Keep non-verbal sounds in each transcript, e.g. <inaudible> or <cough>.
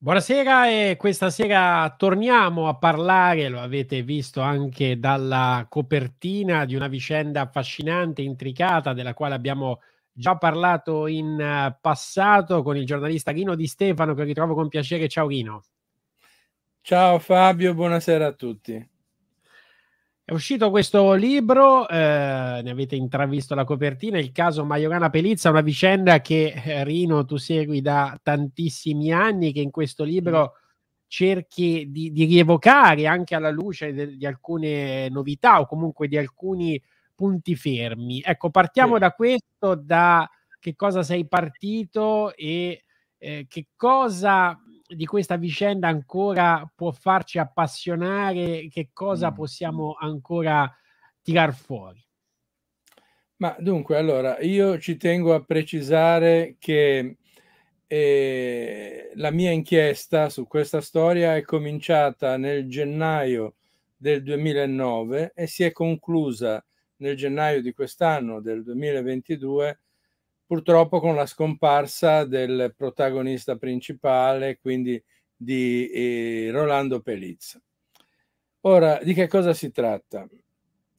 Buonasera e questa sera torniamo a parlare, lo avete visto anche dalla copertina, di una vicenda affascinante, intricata, della quale abbiamo già parlato in eh, passato con il giornalista Rino Di Stefano, che ritrovo con piacere. Ciao Rino. Ciao Fabio, buonasera a tutti. È uscito questo libro, eh, ne avete intravisto la copertina, il caso Maiorana Pelizza, una vicenda che eh, Rino tu segui da tantissimi anni, che in questo libro mm. cerchi di, di rievocare anche alla luce de, di alcune novità o comunque di alcuni punti fermi. Ecco, partiamo sì. da questo, da che cosa sei partito e eh, che cosa di questa vicenda ancora può farci appassionare, che cosa mm. possiamo ancora tirar fuori? Ma dunque, allora, io ci tengo a precisare che eh, la mia inchiesta su questa storia è cominciata nel gennaio del 2009 e si è conclusa nel gennaio di quest'anno, del 2022, purtroppo con la scomparsa del protagonista principale, quindi di eh, Rolando Pelizza. Ora, di che cosa si tratta?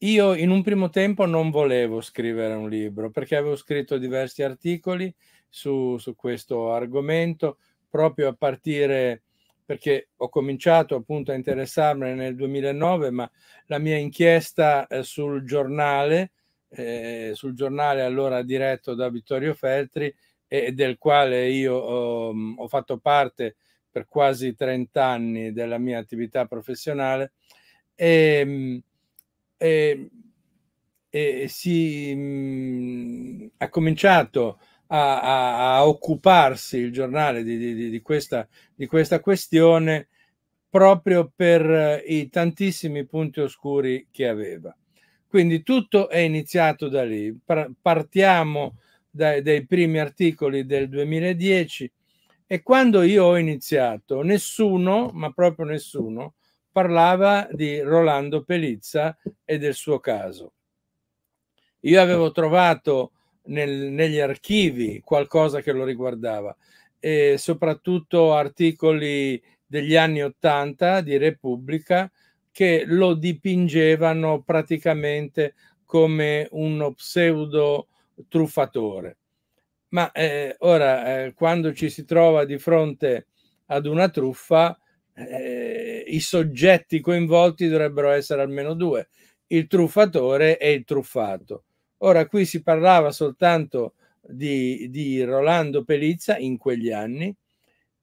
Io in un primo tempo non volevo scrivere un libro perché avevo scritto diversi articoli su, su questo argomento proprio a partire perché ho cominciato appunto a interessarmene nel 2009, ma la mia inchiesta eh, sul giornale eh, sul giornale allora diretto da Vittorio Feltri e del quale io ho, mm, ho fatto parte per quasi 30 anni della mia attività professionale e, mm, e, e si mh, mm, ha cominciato a, a, a, occuparsi il giornale di, di, di, questa, di questa questione proprio per eh, i tantissimi punti oscuri che aveva. Quindi tutto è iniziato da lì. Partiamo dai, dai primi articoli del 2010 e quando io ho iniziato nessuno, ma proprio nessuno, parlava di Rolando Pelizza e del suo caso. Io avevo trovato nel, negli archivi qualcosa che lo riguardava e soprattutto articoli degli anni Ottanta di Repubblica che lo dipingevano praticamente come uno pseudo truffatore. Ma eh, ora, eh, quando ci si trova di fronte ad una truffa, eh, i soggetti coinvolti dovrebbero essere almeno due, il truffatore e il truffato. Ora, qui si parlava soltanto di, di Rolando Pelizza in quegli anni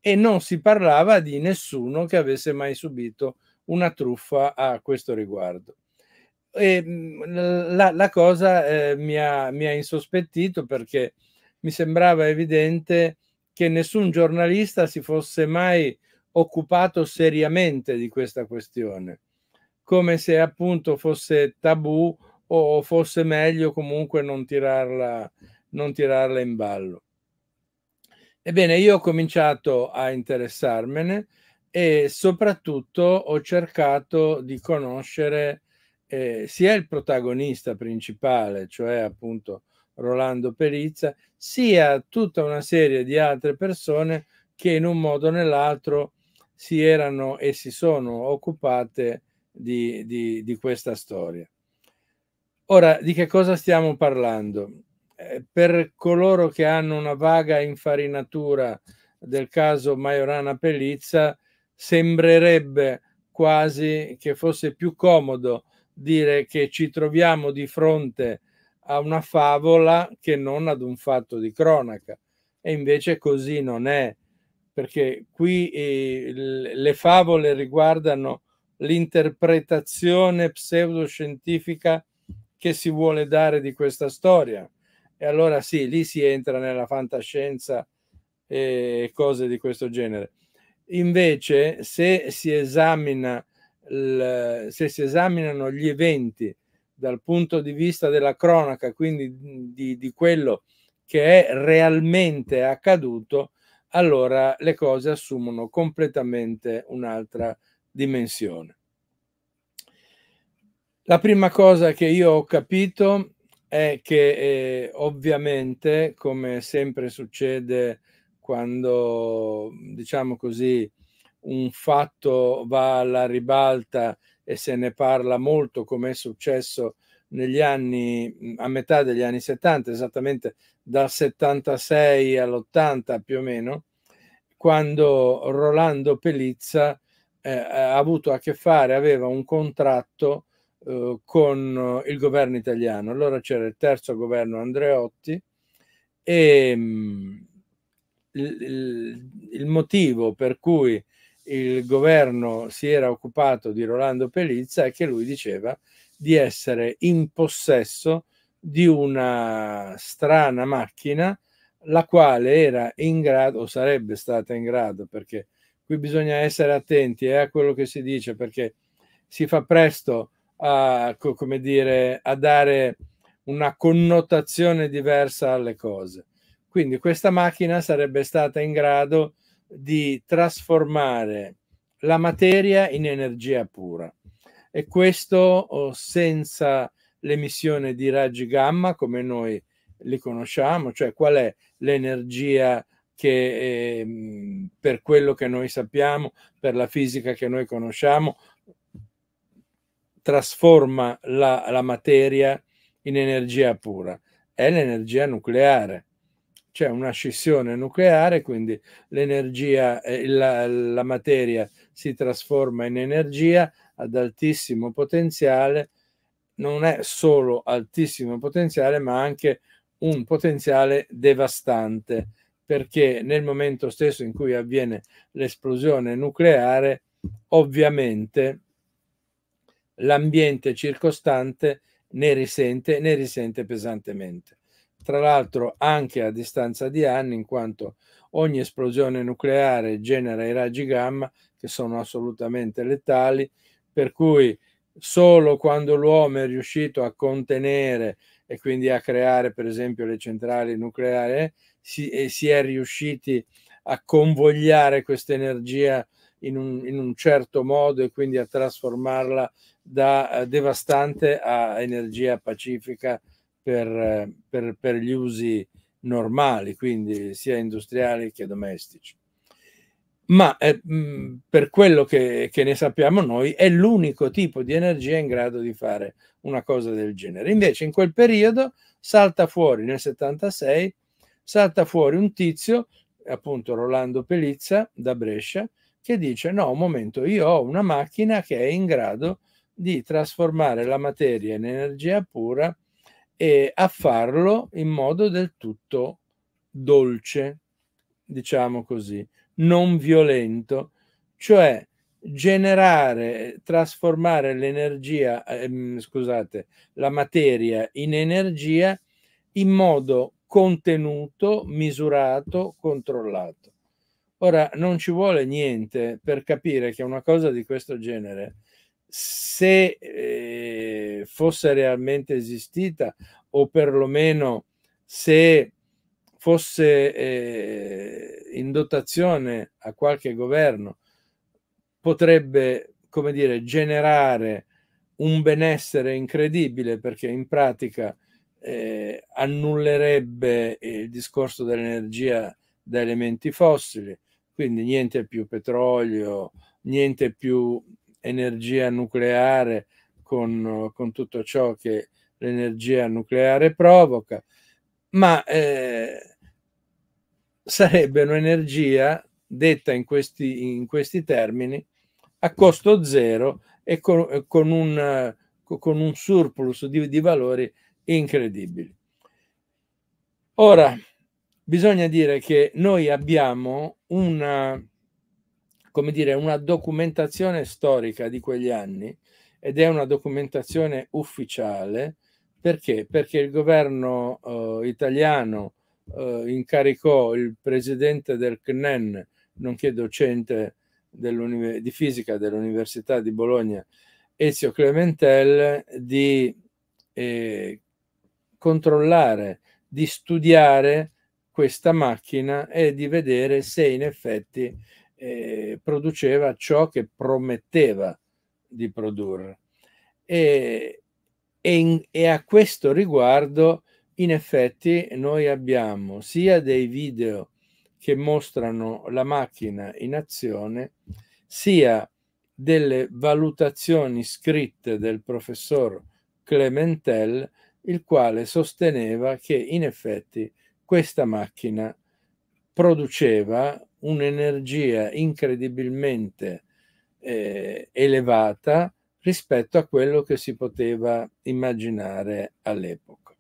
e non si parlava di nessuno che avesse mai subito una truffa a questo riguardo. E ehm, la, la cosa eh, mi, ha, mi, ha, insospettito perché mi sembrava evidente che nessun giornalista si fosse mai occupato seriamente di questa questione, come se appunto fosse tabù o fosse meglio comunque non tirarla, non tirarla in ballo. Ebbene, io ho cominciato a interessarmene, e soprattutto ho cercato di conoscere eh, sia il protagonista principale, cioè appunto Rolando Perizza, sia tutta una serie di altre persone che in un modo o nell'altro si erano e si sono occupate di, di, di questa storia. Ora, di che cosa stiamo parlando? Eh, per coloro che hanno una vaga infarinatura del caso Majorana Pelizza, sembrerebbe quasi che fosse più comodo dire che ci troviamo di fronte a una favola che non ad un fatto di cronaca. E invece così non è, perché qui eh, le favole riguardano l'interpretazione pseudoscientifica che si vuole dare di questa storia. E allora sì, lì si entra nella fantascienza eh, e cose di questo genere. Invece, se si, esamina il, se si esaminano gli eventi dal punto di vista della cronaca, quindi di, di quello che è realmente accaduto, allora le cose assumono completamente un'altra dimensione. La prima cosa che io ho capito è che eh, ovviamente, come sempre succede quando, diciamo così, un fatto va alla ribalta e se ne parla molto come è successo negli anni, a metà degli anni 70, esattamente dal 76 all'80 più o meno, quando Rolando Pelizza eh, ha avuto a che fare, aveva un contratto eh, con eh, il governo italiano. Allora c'era il terzo governo Andreotti e, il, il motivo per cui il governo si era occupato di Rolando Pelizza è che lui diceva di essere in possesso di una strana macchina la quale era in grado o sarebbe stata in grado perché qui bisogna essere attenti eh, a quello che si dice perché si fa presto a, dire, a dare una connotazione diversa alle cose quindi questa macchina sarebbe stata in grado di trasformare la materia in energia pura e questo oh, senza l'emissione di raggi gamma come noi li conosciamo, cioè qual è l'energia che eh, per quello che noi sappiamo, per la fisica che noi conosciamo, trasforma la, la materia in energia pura. È l'energia nucleare c'è una scissione nucleare, quindi l'energia, eh, la, la materia si trasforma in energia ad altissimo potenziale, non è solo altissimo potenziale, ma anche un potenziale devastante, perché nel momento stesso in cui avviene l'esplosione nucleare, ovviamente l'ambiente circostante ne risente, ne risente pesantemente tra l'altro anche a distanza di anni, in quanto ogni esplosione nucleare genera i raggi gamma che sono assolutamente letali, per cui solo quando l'uomo è riuscito a contenere e quindi a creare per esempio le centrali nucleari si, si è riusciti a convogliare questa energia in un, in un, certo modo e quindi a trasformarla da eh, devastante a energia pacifica per, per, per gli usi normali, quindi sia industriali che domestici. Ma eh, mm, per quello che, che, ne sappiamo noi è l'unico tipo di energia in grado di fare una cosa del genere. Invece in quel periodo salta fuori nel 76, salta fuori un tizio, appunto Rolando Pelizza da Brescia, che dice no, un momento, io ho una macchina che è in grado di trasformare la materia in energia pura e a farlo in modo del tutto dolce, diciamo così, non violento, cioè generare, trasformare l'energia, ehm, scusate, la materia in energia in modo contenuto, misurato, controllato. Ora, non ci vuole niente per capire che una cosa di questo genere se eh, fosse realmente esistita o perlomeno se fosse eh, in dotazione a qualche governo, potrebbe, come dire, generare un benessere incredibile perché in pratica eh, annullerebbe il discorso dell'energia da elementi fossili, quindi niente più petrolio, niente più energia nucleare con, con tutto ciò che l'energia nucleare provoca, ma eh, sarebbe un'energia detta in questi, in questi termini a costo zero e con, con, un, con un surplus di, di valori incredibili. Ora, bisogna dire che noi abbiamo una come dire, una documentazione storica di quegli anni ed è una documentazione ufficiale perché? Perché il governo eh, italiano eh, incaricò il presidente del CNEN, nonché docente di fisica dell'Università di Bologna, Ezio Clementel, di eh, controllare, di studiare questa macchina e di vedere se in effetti eh, produceva ciò che prometteva di produrre. E, e, in, e a questo riguardo, in effetti, noi abbiamo sia dei video che mostrano la macchina in azione, sia delle valutazioni scritte del professor Clementel, il quale sosteneva che in effetti questa macchina produceva un'energia incredibilmente eh, elevata rispetto a quello che si poteva immaginare all'epoca.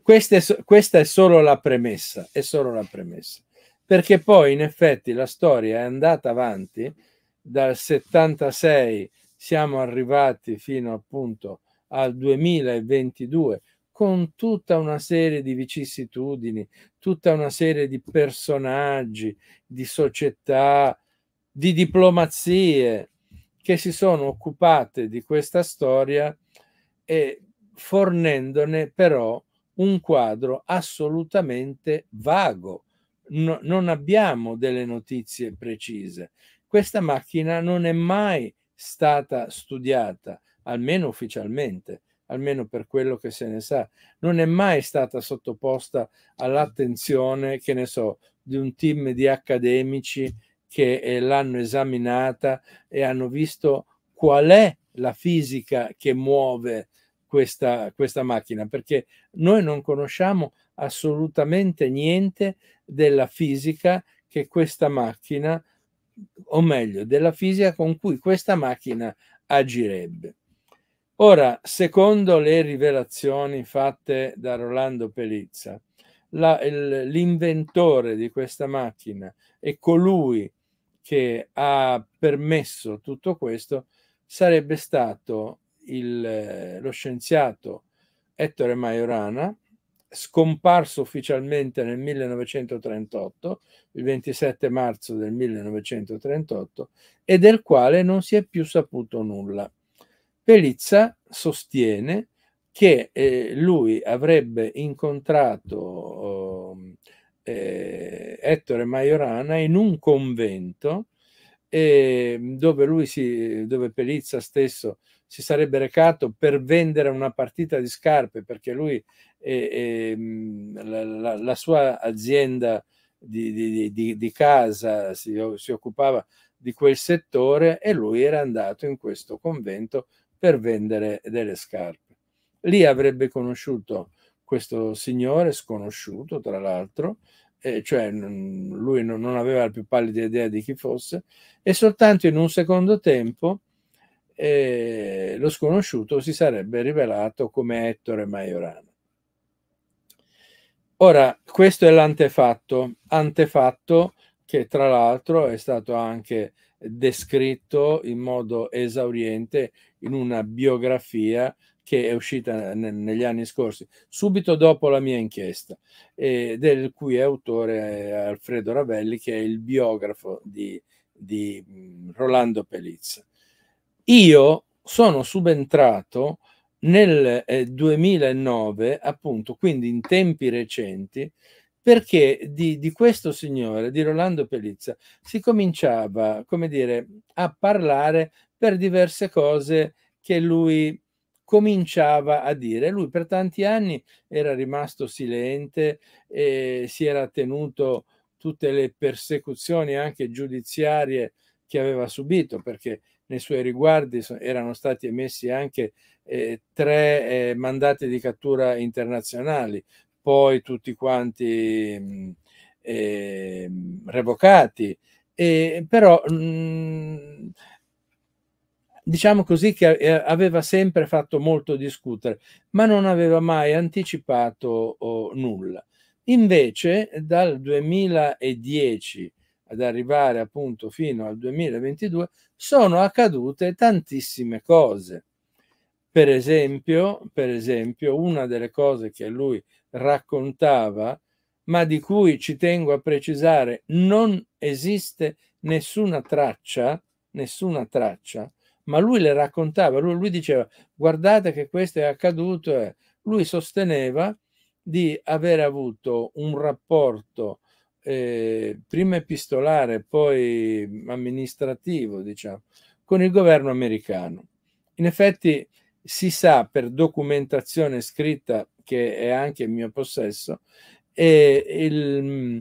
Questa è, questa è solo la premessa, è solo la premessa, perché poi in effetti la storia è andata avanti dal 76 siamo arrivati fino appunto al 2022 con tutta una serie di vicissitudini, tutta una serie di personaggi, di società, di diplomazie che si sono occupate di questa storia e fornendone però un quadro assolutamente vago. No, non abbiamo delle notizie precise. Questa macchina non è mai stata studiata, almeno ufficialmente almeno per quello che se ne sa, non è mai stata sottoposta all'attenzione, che ne so, di un team di accademici che eh, l'hanno esaminata e hanno visto qual è la fisica che muove questa, questa macchina, perché noi non conosciamo assolutamente niente della fisica che questa macchina, o meglio, della fisica con cui questa macchina agirebbe. Ora, secondo le rivelazioni fatte da Rolando Pelizza, l'inventore di questa macchina e colui che ha permesso tutto questo sarebbe stato il, eh, lo scienziato Ettore Majorana, scomparso ufficialmente nel 1938, il 27 marzo del 1938, e del quale non si è più saputo nulla. Pelizza sostiene che eh, lui avrebbe incontrato ehm, eh, Ettore Majorana in un convento ehm, dove, lui si, dove Pelizza stesso si sarebbe recato per vendere una partita di scarpe perché lui e, eh, e ehm, la, la, la, sua azienda di, di, di, di casa si, si, occupava di quel settore e lui era andato in questo convento per vendere delle scarpe. Lì avrebbe conosciuto questo signore, sconosciuto tra l'altro, eh, cioè lui non, non, aveva la più pallida idea di chi fosse, e soltanto in un secondo tempo eh, lo sconosciuto si sarebbe rivelato come Ettore Maiorano. Ora, questo è l'antefatto, antefatto che tra l'altro è stato anche descritto in modo esauriente in una biografia che è uscita ne, negli anni scorsi, subito dopo la mia inchiesta, eh, del cui autore è Alfredo Ravelli, che è il biografo di, di Rolando Pelizza. Io sono subentrato nel eh, 2009, appunto, quindi in tempi recenti, perché di, di, questo signore, di Rolando Pelizza, si cominciava, come dire, a parlare per diverse cose che lui cominciava a dire. Lui per tanti anni era rimasto silente e si era tenuto tutte le persecuzioni anche giudiziarie che aveva subito, perché nei suoi riguardi erano stati emessi anche eh, tre eh, mandati di cattura internazionali, poi tutti quanti eh, revocati. E, però mh, diciamo così che eh, aveva sempre fatto molto discutere, ma non aveva mai anticipato oh, nulla. Invece dal 2010 ad arrivare appunto fino al 2022 sono accadute tantissime cose. Per esempio, per esempio, una delle cose che lui raccontava, ma di cui ci tengo a precisare, non esiste nessuna traccia, nessuna traccia, ma lui le raccontava, lui, lui diceva guardate che questo è accaduto, eh. lui sosteneva di aver avuto un rapporto eh, prima epistolare, poi amministrativo, diciamo, con il governo americano. In effetti si sa per documentazione scritta che è anche il mio possesso, e il, mm,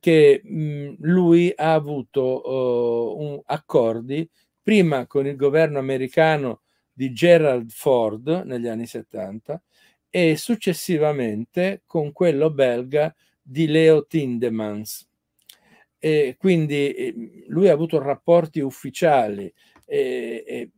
che mm, lui ha avuto uh, un, accordi prima con il governo americano di Gerald Ford negli anni 70 e successivamente con quello belga di Leo Tindemans. E quindi eh, lui ha avuto rapporti ufficiali e, e,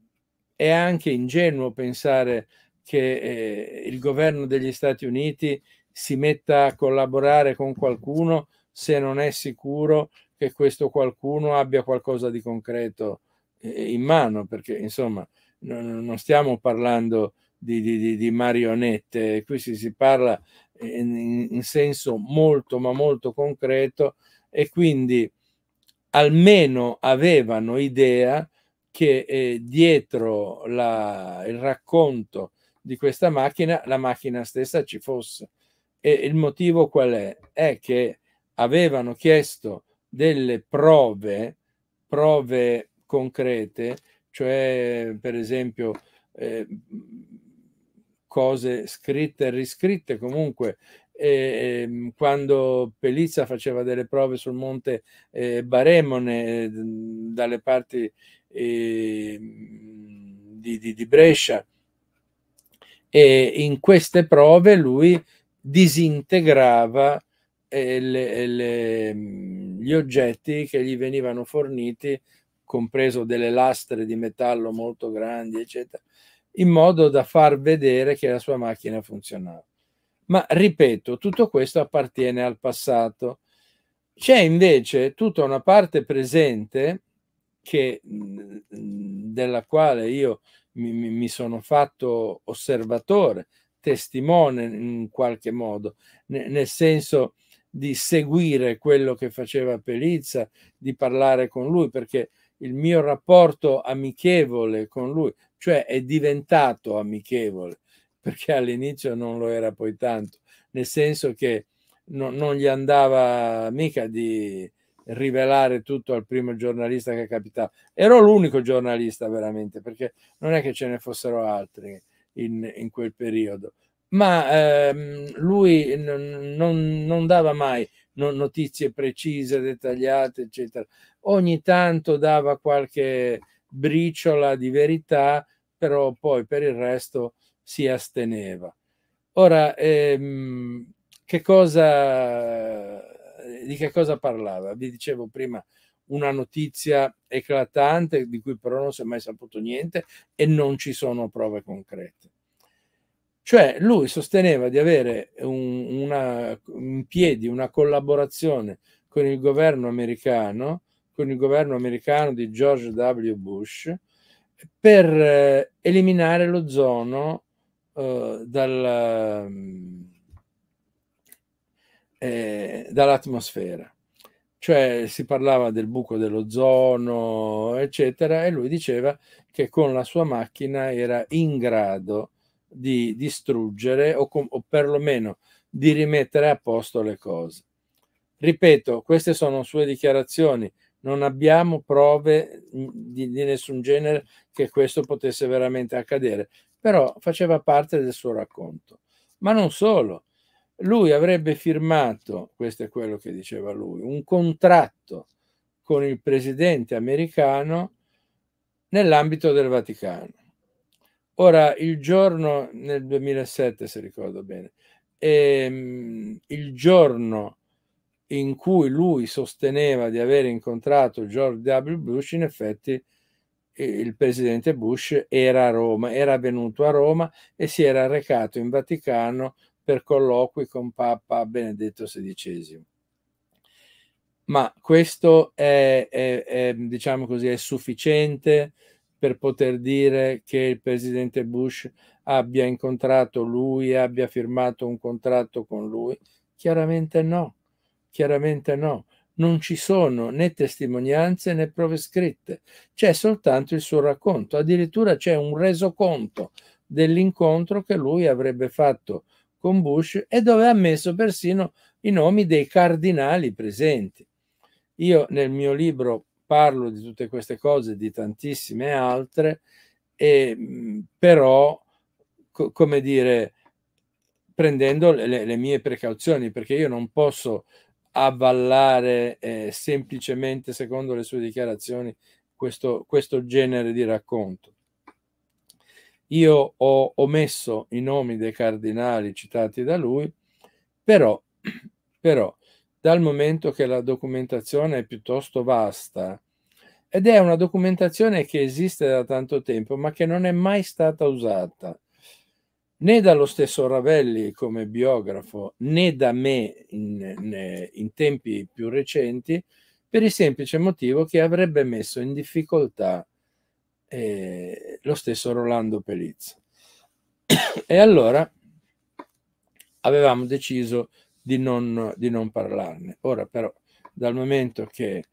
è anche ingenuo pensare che eh, il governo degli Stati Uniti si metta a collaborare con qualcuno se non è sicuro che questo qualcuno abbia qualcosa di concreto eh, in mano, perché insomma non, non stiamo parlando di, di, di, marionette, qui si, si parla in, in senso molto ma molto concreto e quindi almeno avevano idea che eh, dietro la, il racconto di questa macchina la macchina stessa ci fosse. E il motivo qual è? È che avevano chiesto delle prove, prove concrete, cioè per esempio eh, cose scritte e riscritte comunque eh, quando Pelizza faceva delle prove sul monte eh, Baremone eh, dalle parti ehm, di, di, di Brescia e in queste prove lui disintegrava eh, le, le, gli oggetti che gli venivano forniti, compreso delle lastre di metallo molto grandi, eccetera, in modo da far vedere che la sua macchina funzionava. Ma ripeto, tutto questo appartiene al passato. C'è invece tutta una parte presente che, della quale io mi, mi sono fatto osservatore, testimone in qualche modo, nel senso di seguire quello che faceva Pelizza, di parlare con lui, perché il mio rapporto amichevole con lui, cioè è diventato amichevole, perché all'inizio non lo era poi tanto, nel senso che no, non gli andava mica di rivelare tutto al primo giornalista che capitava. Ero l'unico giornalista veramente, perché non è che ce ne fossero altri in, in quel periodo. Ma ehm, lui non, non, dava mai non notizie precise, dettagliate, eccetera. Ogni tanto dava qualche briciola di verità, però poi per il resto si asteneva. Ora, ehm, che cosa eh, di che cosa parlava? Vi dicevo prima una notizia eclatante di cui però non si è mai saputo niente e non ci sono prove concrete. Cioè lui sosteneva di avere un, una, in piedi una collaborazione con il governo americano, con il governo americano di George W. Bush, per eh, eliminare l'ozono eh, dal mm, eh, dall'atmosfera. Cioè si parlava del buco dell'ozono, eccetera, e lui diceva che con la sua macchina era in grado di distruggere o, com- o perlomeno di rimettere a posto le cose. Ripeto, queste sono sue dichiarazioni, non abbiamo prove mm, di, di, nessun genere che questo potesse veramente accadere, però faceva parte del suo racconto. Ma non solo, lui avrebbe firmato, questo è quello che diceva lui, un contratto con il presidente americano nell'ambito del Vaticano. Ora, il giorno nel 2007, se ricordo bene, ehm, il giorno in cui lui sosteneva di aver incontrato George W. Bush, in effetti il presidente Bush era a Roma, era venuto a Roma e si era recato in Vaticano per colloqui con Papa Benedetto XVI. Ma questo è, è, è, diciamo così, è sufficiente per poter dire che il presidente Bush abbia incontrato lui, abbia firmato un contratto con lui? Chiaramente no, chiaramente no. Non ci sono né testimonianze né prove scritte, c'è soltanto il suo racconto, addirittura c'è un resoconto dell'incontro che lui avrebbe fatto con Bush e dove ha messo persino i nomi dei cardinali presenti. Io nel mio libro parlo di tutte queste cose, di tantissime altre, e, mm, però, co- come dire, prendendo le, le, mie precauzioni, perché io non posso avvallare eh, semplicemente, secondo le sue dichiarazioni, questo, questo genere di racconto. Io ho omesso i nomi dei cardinali citati da lui, però, <clears throat> però dal momento che la documentazione è piuttosto vasta ed è una documentazione che esiste da tanto tempo ma che non è mai stata usata né dallo stesso Ravelli come biografo né da me in, in tempi più recenti per il semplice motivo che avrebbe messo in difficoltà eh, lo stesso Rolando Pelizzo. <coughs> e allora avevamo deciso di non, di non, parlarne. Ora però, dal momento che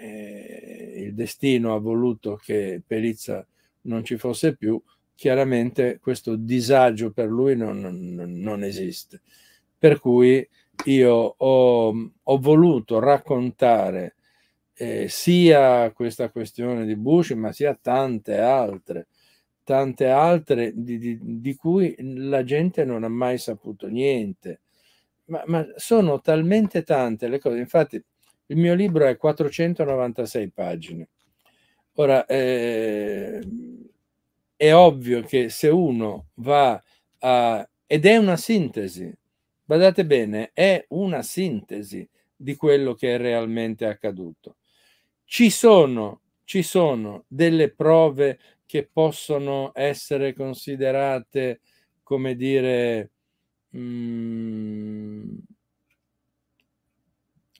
eh, il destino ha voluto che Pelizza non ci fosse più, chiaramente questo disagio per lui non, non, non esiste. Per cui io ho, ho voluto raccontare eh, sia questa questione di Bush, ma sia tante altre, tante altre di, di, di cui la gente non ha mai saputo niente. Ma, ma, sono talmente tante le cose, infatti il mio libro è 496 pagine. Ora, eh, è ovvio che se uno va a... ed è una sintesi, badate bene, è una sintesi di quello che è realmente accaduto. Ci sono, ci sono delle prove che possono essere considerate, come dire, mh, mm,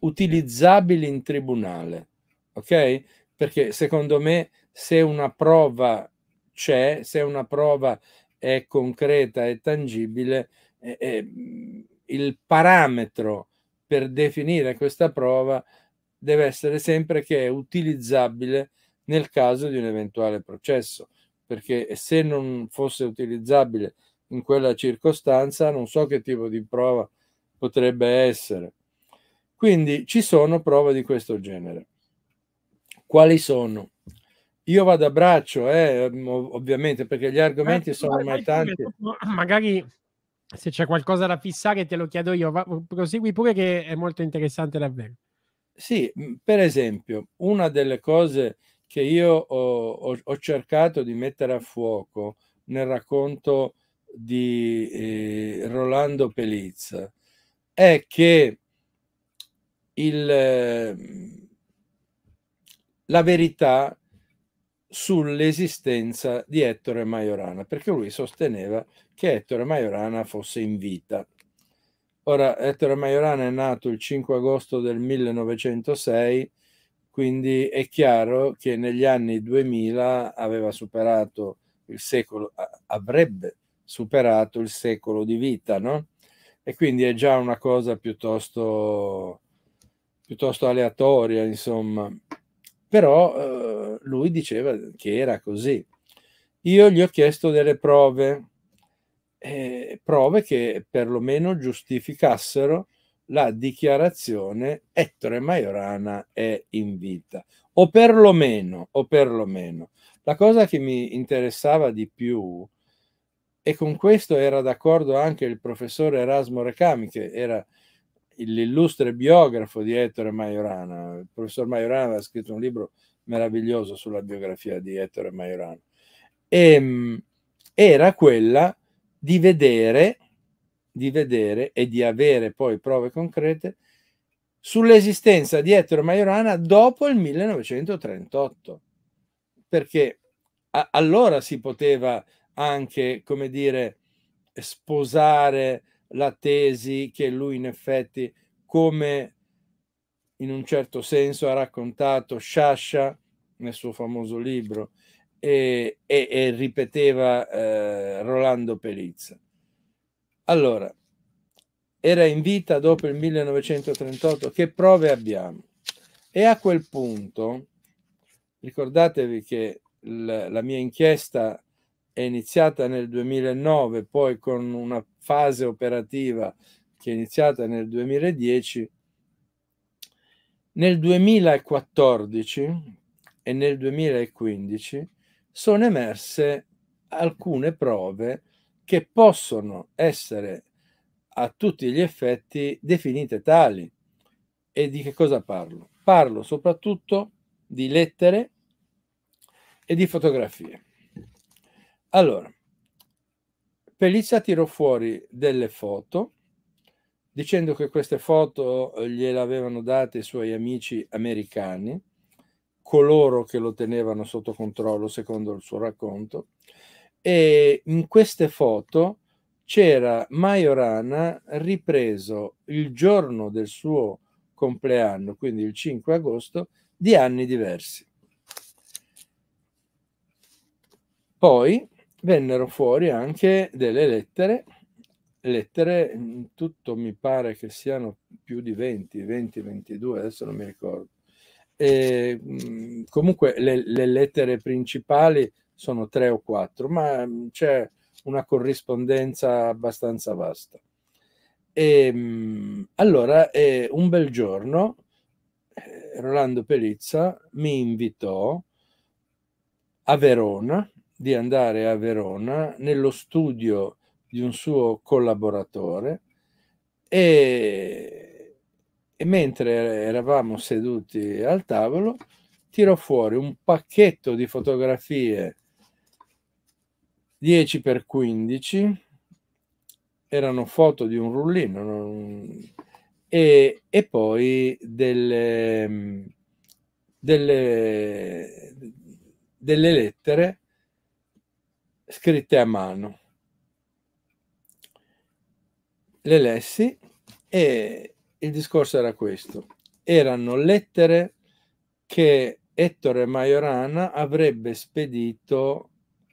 utilizzabili in tribunale, ok? Perché secondo me se una prova c'è, se una prova è concreta e tangibile, è, eh, è, eh, il parametro per definire questa prova deve essere sempre che è utilizzabile nel caso di un eventuale processo, perché se non fosse utilizzabile in quella circostanza non so che tipo di prova potrebbe essere. Quindi ci sono prove di questo genere. Quali sono? Io vado a braccio, eh, ehm, ovviamente, perché gli argomenti eh, sono ormai tanti. <clears throat> Magari se c'è qualcosa da fissare te lo chiedo io, Va, prosegui pure che è molto interessante davvero. Sì, mhmm, per esempio, una delle cose che io ho, ho, ho cercato di mettere a fuoco nel racconto di eh, Rolando Pelizza è che il, mhmm, la verità sull'esistenza di Ettore Majorana, perché lui sosteneva che Ettore Majorana fosse in vita. Ora, Ettore Maiorana è nato il 5 agosto del 1906, quindi è chiaro che negli anni 2000 aveva superato il secolo, avrebbe superato il secolo di vita, no? E quindi è già una cosa piuttosto, piuttosto aleatoria, insomma. Però eh, lui diceva che era così. Io gli ho chiesto delle prove eh, prove che perlomeno giustificassero la dichiarazione Ettore Majorana è in vita, o perlomeno, o perlomeno. La cosa che mi interessava di più, e con questo era d'accordo anche il professore Erasmo Recami, che era l'illustre biografo di Ettore Majorana. Il professor Majorana aveva scritto un libro meraviglioso sulla biografia di Ettore Majorana. E, ehm, era quella di vedere, di vedere e di avere poi prove concrete sull'esistenza di Ettore Majorana dopo il 1938, perché a- allora si poteva anche, come dire, sposare la tesi che lui in effetti, come in un certo senso ha raccontato Sciascia nel suo famoso libro, e, e, e ripeteva eh, Rolando Pelizza. Allora, era in vita dopo il 1938, che prove abbiamo? E a quel punto, ricordatevi che l- la mia inchiesta è iniziata nel 2009, poi con una fase operativa che è iniziata nel 2010, nel 2014 e nel 2015 sono emerse alcune prove che possono essere a tutti gli effetti definite tali. E di che cosa parlo? Parlo soprattutto di lettere e di fotografie. Allora, Pelizza tirò fuori delle foto dicendo che queste foto eh, gliele avevano date i suoi amici americani coloro che lo tenevano sotto controllo, secondo il suo racconto. E in queste foto c'era Majorana ripreso il giorno del suo compleanno, quindi il 5 agosto, di anni diversi. Poi vennero fuori anche delle lettere, lettere in tutto mi pare che siano più di 20, 20, 22, adesso non mi ricordo, e, comunque le, le, lettere principali sono tre o quattro, ma c'è una corrispondenza abbastanza vasta. E, allora, eh, un bel giorno, eh, Rolando Pelizza mi invitò a Verona, di andare a Verona nello studio di un suo collaboratore e e mentre eravamo seduti al tavolo tirò fuori un pacchetto di fotografie 10 x 15 erano foto di un rullino non... e, e, poi delle, delle, delle lettere scritte a mano. Le lessi e, il discorso era questo. Erano lettere che Ettore Majorana avrebbe spedito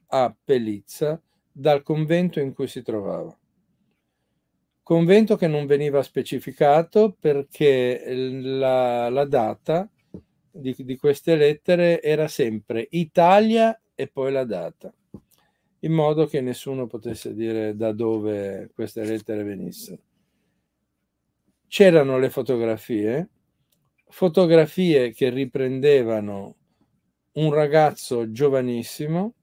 a Pelizza dal convento in cui si trovava. Convento che non veniva specificato perché la, la data di, di queste lettere era sempre Italia e poi la data, in modo che nessuno potesse dire da dove queste lettere venissero c'erano le fotografie, fotografie che riprendevano un ragazzo giovanissimo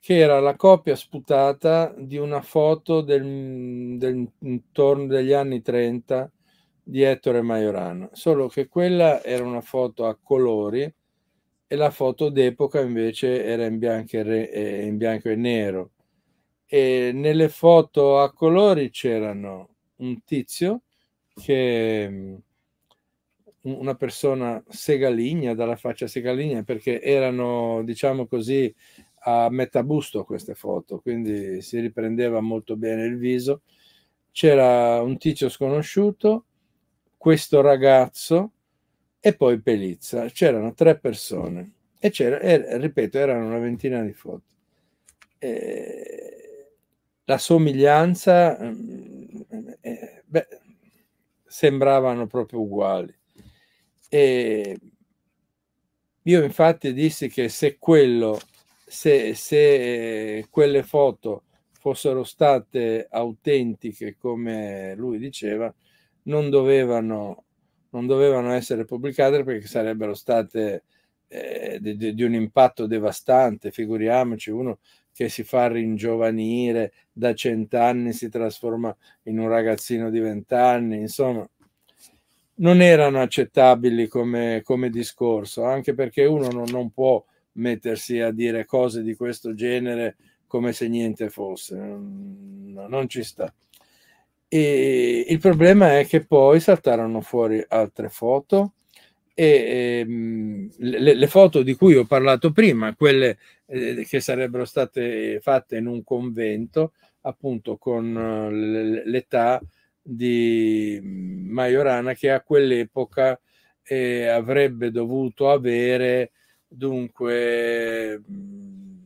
che era la copia sputata di una foto del, del, intorno degli anni 30 di Ettore Majorana, solo che quella era una foto a colori e la foto d'epoca invece era in bianco e, re, eh, in bianco e nero. E nelle foto a colori c'erano un tizio che mm, una persona segaligna dalla faccia segaligna perché erano, diciamo così, a metà busto queste foto, quindi si riprendeva molto bene il viso. C'era un tizio sconosciuto, questo ragazzo e poi Pelizza. C'erano tre persone e c'era, e, er, ripeto, erano una ventina di foto. E la somiglianza mm, sembravano proprio uguali. E io infatti dissi che se, quello, se, se quelle foto fossero state autentiche, come lui diceva, non dovevano, non dovevano essere pubblicate perché sarebbero state eh, di, di, un impatto devastante, figuriamoci uno che si fa ringiovanire da cent'anni, si trasforma in un ragazzino di vent'anni, insomma, non erano accettabili come, come discorso, anche perché uno non, non, può mettersi a dire cose di questo genere come se niente fosse, no, non ci sta. E il problema è che poi saltarono fuori altre foto e ehm, le, le, foto di cui ho parlato prima, quelle eh, che sarebbero state fatte in un convento appunto con eh, l'età di Majorana che a quell'epoca eh, avrebbe dovuto avere dunque mm,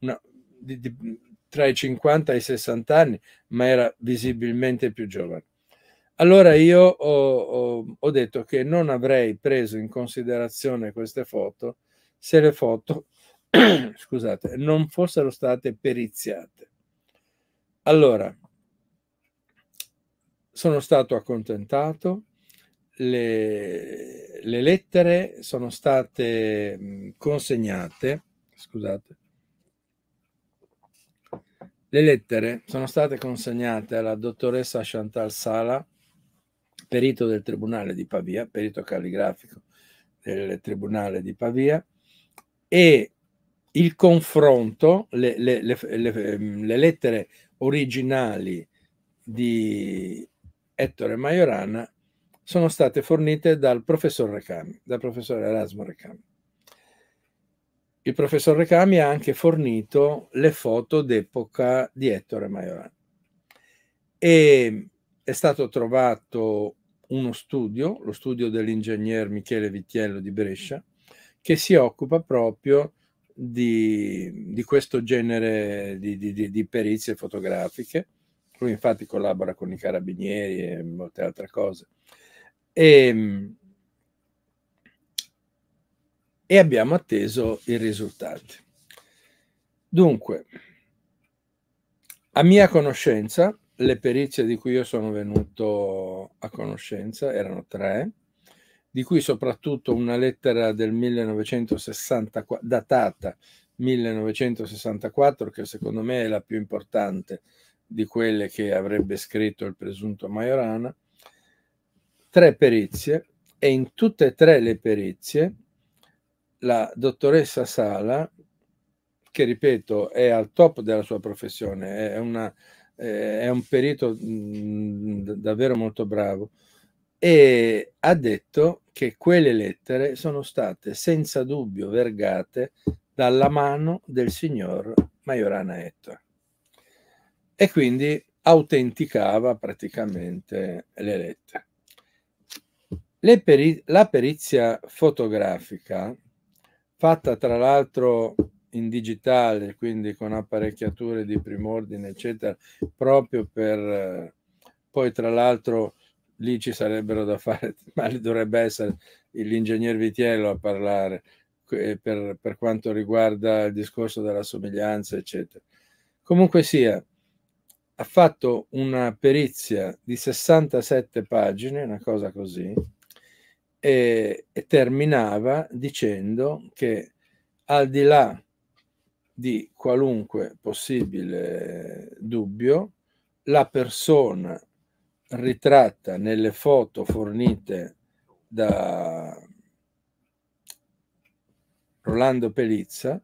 no, di, di, tra i 50 e i 60 anni, ma era visibilmente più giovane. Allora io ho, ho, ho detto che non avrei preso in considerazione queste foto se le foto <clears throat> scusate, non fossero state periziate. Allora, sono stato accontentato, le, le lettere sono state consegnate, scusate, le lettere sono state consegnate alla dottoressa Chantal Sala, perito del Tribunale di Pavia, perito calligrafico del Tribunale di Pavia, e il confronto, le, le, le, ehm, le lettere originali di Ettore Majorana sono state fornite dal professor Recami, dal professor Erasmo Recami. Il professor Recami ha anche fornito le foto d'epoca di Ettore Majorana. E è stato trovato uno studio, lo studio dell'ingegner Michele Vitiello di Brescia, che si occupa proprio di, di questo genere di, di, di, perizie fotografiche. Lui infatti collabora con i carabinieri e molte altre cose. E, ehm, e abbiamo atteso i risultati. Dunque, a mia conoscenza, le perizie di cui io sono venuto a conoscenza erano tre, di cui soprattutto una lettera del 1964, datata 1964, che secondo me è la più importante di quelle che avrebbe scritto il presunto Majorana, tre perizie e in tutte e tre le perizie la dottoressa Sala, che ripeto è al top della sua professione, è, una, è un perito mh, mm, davvero molto bravo, e ha detto che quelle lettere sono state senza dubbio vergate dalla mano del signor Majorana Ettor e quindi autenticava praticamente le lettere. Le peri- la perizia fotografica, fatta tra l'altro in digitale, quindi con apparecchiature di prim'ordine, eccetera, proprio per poi tra l'altro lì ci sarebbero da fare, <laughs> ma dovrebbe essere l'ingegner Vitiello a parlare eh, per, per, quanto riguarda il discorso della somiglianza, eccetera. Comunque sia, ha fatto una perizia di 67 pagine, una cosa così, e, e terminava dicendo che al di là di qualunque possibile dubbio, la persona ritratta nelle foto fornite da Rolando Pelizza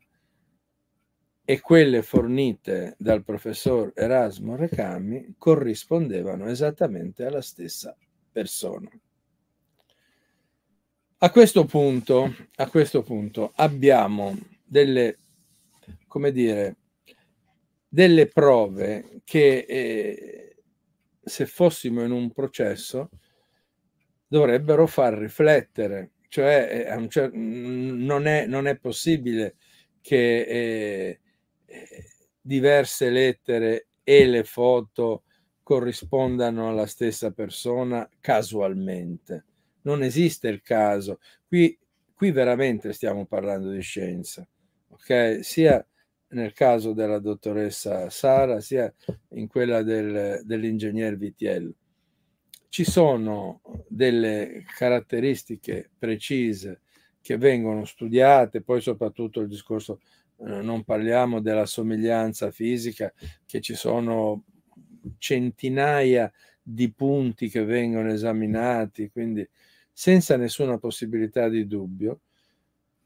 e quelle fornite dal professor Erasmo Recami corrispondevano esattamente alla stessa persona. A questo punto, a questo punto abbiamo delle, come dire, delle prove che eh, se fossimo in un processo, dovrebbero far riflettere. Cioè, eh, non, è, non, è, possibile che eh, eh, diverse lettere e le foto corrispondano alla stessa persona casualmente. Non esiste il caso. Qui, qui veramente stiamo parlando di scienza, ok? Sia nel caso della dottoressa Sara sia in quella del, dell'ingegner Vitiello. Ci sono delle caratteristiche precise che vengono studiate, poi soprattutto il discorso, eh, non parliamo della somiglianza fisica, che ci sono centinaia di punti che vengono esaminati, quindi senza nessuna possibilità di dubbio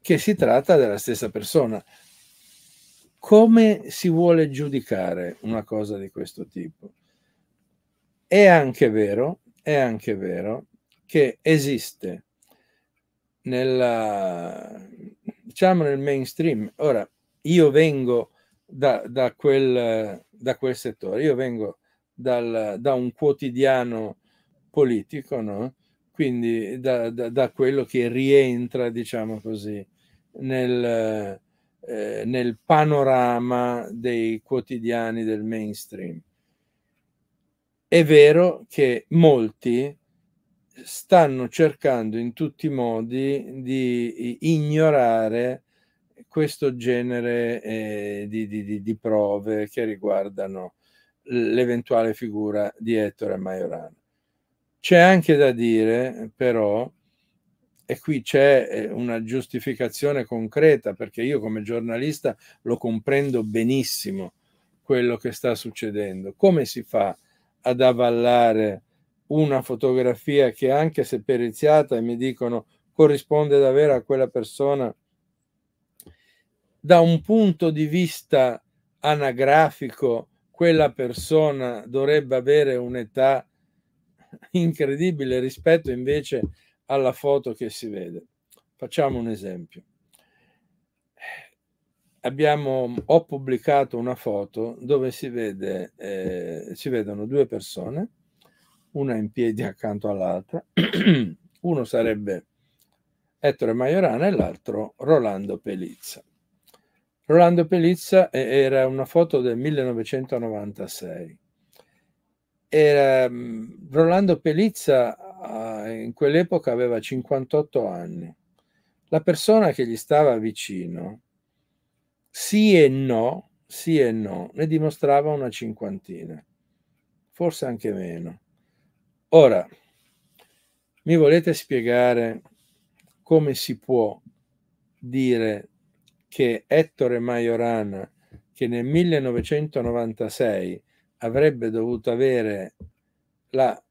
che si tratta della stessa persona come si vuole giudicare una cosa di questo tipo? È anche vero, è anche vero che esiste nella, diciamo nel mainstream. Ora, io vengo da, da, quel, da quel, settore, io vengo dal, da un quotidiano politico, no? quindi da, da quello che rientra, diciamo così, nel, eh, nel panorama dei quotidiani del mainstream. È vero che molti stanno cercando in tutti i modi di ignorare questo genere eh, di, di, di, prove che riguardano l'eventuale figura di Ettore Majorana. C'è anche da dire però e qui c'è eh, una giustificazione concreta perché io come giornalista lo comprendo benissimo quello che sta succedendo. Come si fa ad avallare una fotografia che anche se periziata e mi dicono corrisponde davvero a quella persona da un punto di vista anagrafico quella persona dovrebbe avere un'età incredibile rispetto invece a alla foto che si vede. Facciamo un esempio. Abbiamo, ho pubblicato una foto dove si, vede, eh, si vedono due persone, una in piedi accanto all'altra. <clears throat> Uno sarebbe Ettore Majorana e l'altro Rolando Pelizza. Rolando Pelizza eh, era una foto del 1996. Era, mm, Rolando Pelizza Ah, in quell'epoca aveva 58 anni. La persona che gli stava vicino, sì e no, sì e no, ne dimostrava una cinquantina, forse anche meno. Ora, mi volete spiegare come si può dire che Ettore Majorana, che nel 1996 avrebbe dovuto avere la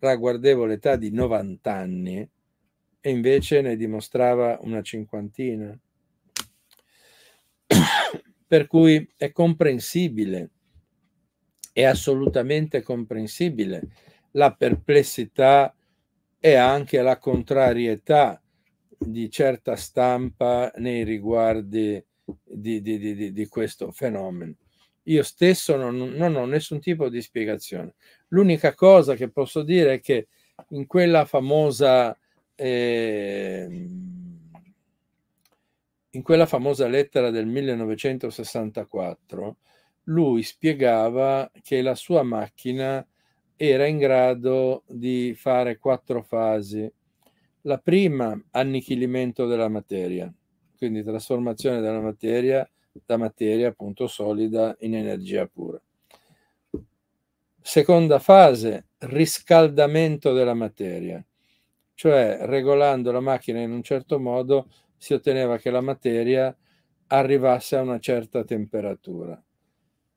ragguardevole età di 90 anni e invece ne dimostrava una cinquantina. <coughs> per cui è comprensibile, è assolutamente comprensibile la perplessità e anche la contrarietà di certa stampa nei riguardi di, di, di, di questo fenomeno. Io stesso non, non ho nessun tipo di spiegazione. L'unica cosa che posso dire è che in quella famosa, eh, in quella famosa lettera del 1964, lui spiegava che la sua macchina era in grado di fare quattro fasi. La prima, annichilimento della materia, quindi trasformazione della materia da materia appunto solida in energia pura. Seconda fase, riscaldamento della materia, cioè regolando la macchina in un certo modo si otteneva che la materia arrivasse a una certa temperatura.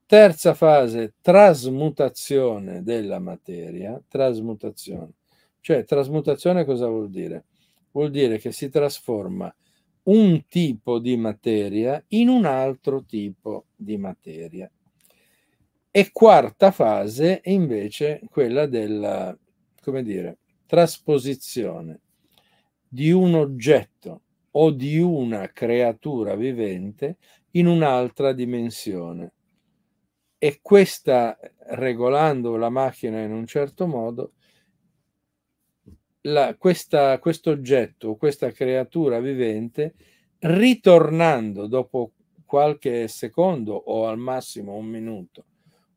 Terza fase, trasmutazione della materia, trasmutazione. Cioè, trasmutazione cosa vuol dire? Vuol dire che si trasforma un tipo di materia in un altro tipo di materia. E quarta fase è invece quella della, come dire, trasposizione di un oggetto o di una creatura vivente in un'altra dimensione. E questa, regolando la macchina in un certo modo, questo oggetto, questa creatura vivente, ritornando dopo qualche secondo o al massimo un minuto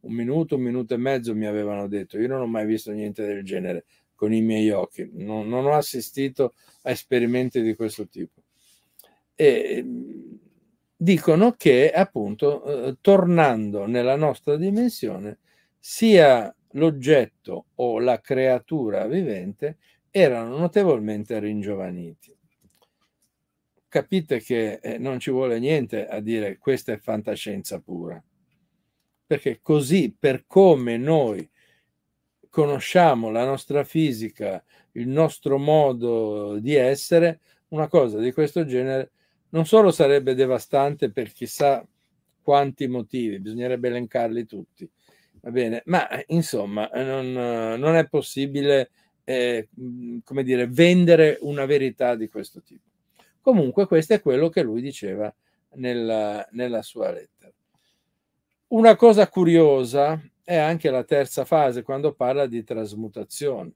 un minuto, un minuto e mezzo mi avevano detto, io non ho mai visto niente del genere con i miei occhi, non, non ho assistito a esperimenti di questo tipo. E mm, dicono che appunto eh, tornando nella nostra dimensione sia l'oggetto o la creatura vivente erano notevolmente ringiovaniti. Capite che eh, non ci vuole niente a dire questa è fantascienza pura perché così per come noi conosciamo la nostra fisica, il nostro modo di essere, una cosa di questo genere non solo sarebbe devastante per chissà quanti motivi, bisognerebbe elencarli tutti, va bene, ma insomma non, non è possibile, eh, come dire, vendere una verità di questo tipo. Comunque questo è quello che lui diceva nella, nella sua lettera. Una cosa curiosa è anche la terza fase quando parla di trasmutazione.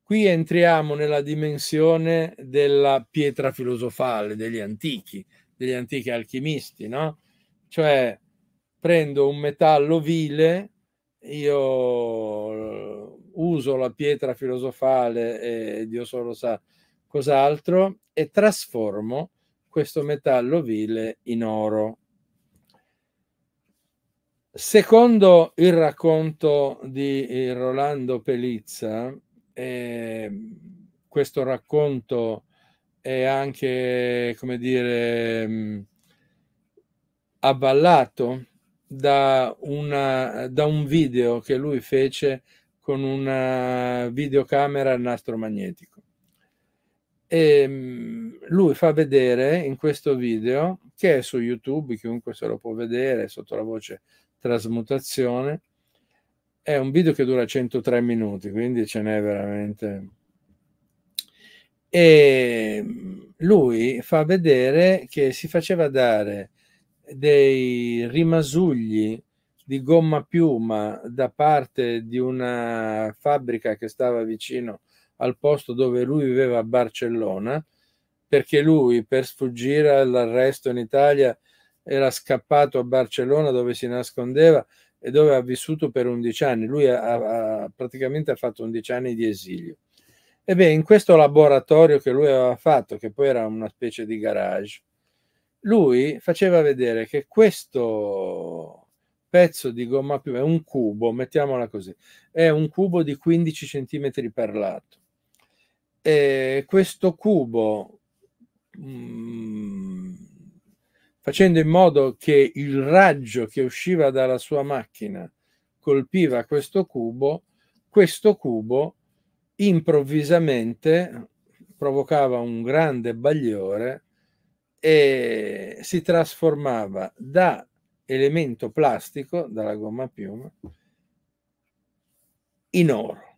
Qui entriamo nella dimensione della pietra filosofale degli antichi, degli antichi alchimisti, no? Cioè prendo un metallo vile, io eh, uso la pietra filosofale e Dio solo sa cos'altro e trasformo questo metallo vile in oro. Secondo il racconto di eh, Rolando Pelizza, eh, questo racconto è anche, come dire, mm, avvallato da, una, da un video che lui fece con una videocamera al nastro magnetico. E ehm, lui fa vedere in questo video, che è su YouTube, chiunque se lo può vedere, sotto la voce trasmutazione. È un video che dura 103 minuti, quindi ce n'è veramente. E mm, lui fa vedere che si faceva dare dei rimasugli di gomma piuma da parte di una fabbrica che stava vicino al posto dove lui viveva a Barcellona, perché lui per sfuggire all'arresto in Italia era scappato a Barcellona dove si nascondeva e dove ha vissuto per 11 anni. Lui ha, ha praticamente ha fatto 11 anni di esilio. Ebbene, in questo laboratorio che lui aveva fatto, che poi era una specie di garage, lui faceva vedere che questo pezzo di gomma più è un cubo, mettiamola così, è un cubo di 15 cm per lato. E questo cubo mh, mm, facendo in modo che il raggio che usciva dalla sua macchina colpiva questo cubo, questo cubo improvvisamente provocava un grande bagliore e si trasformava da elemento plastico, dalla gomma a piuma, in oro.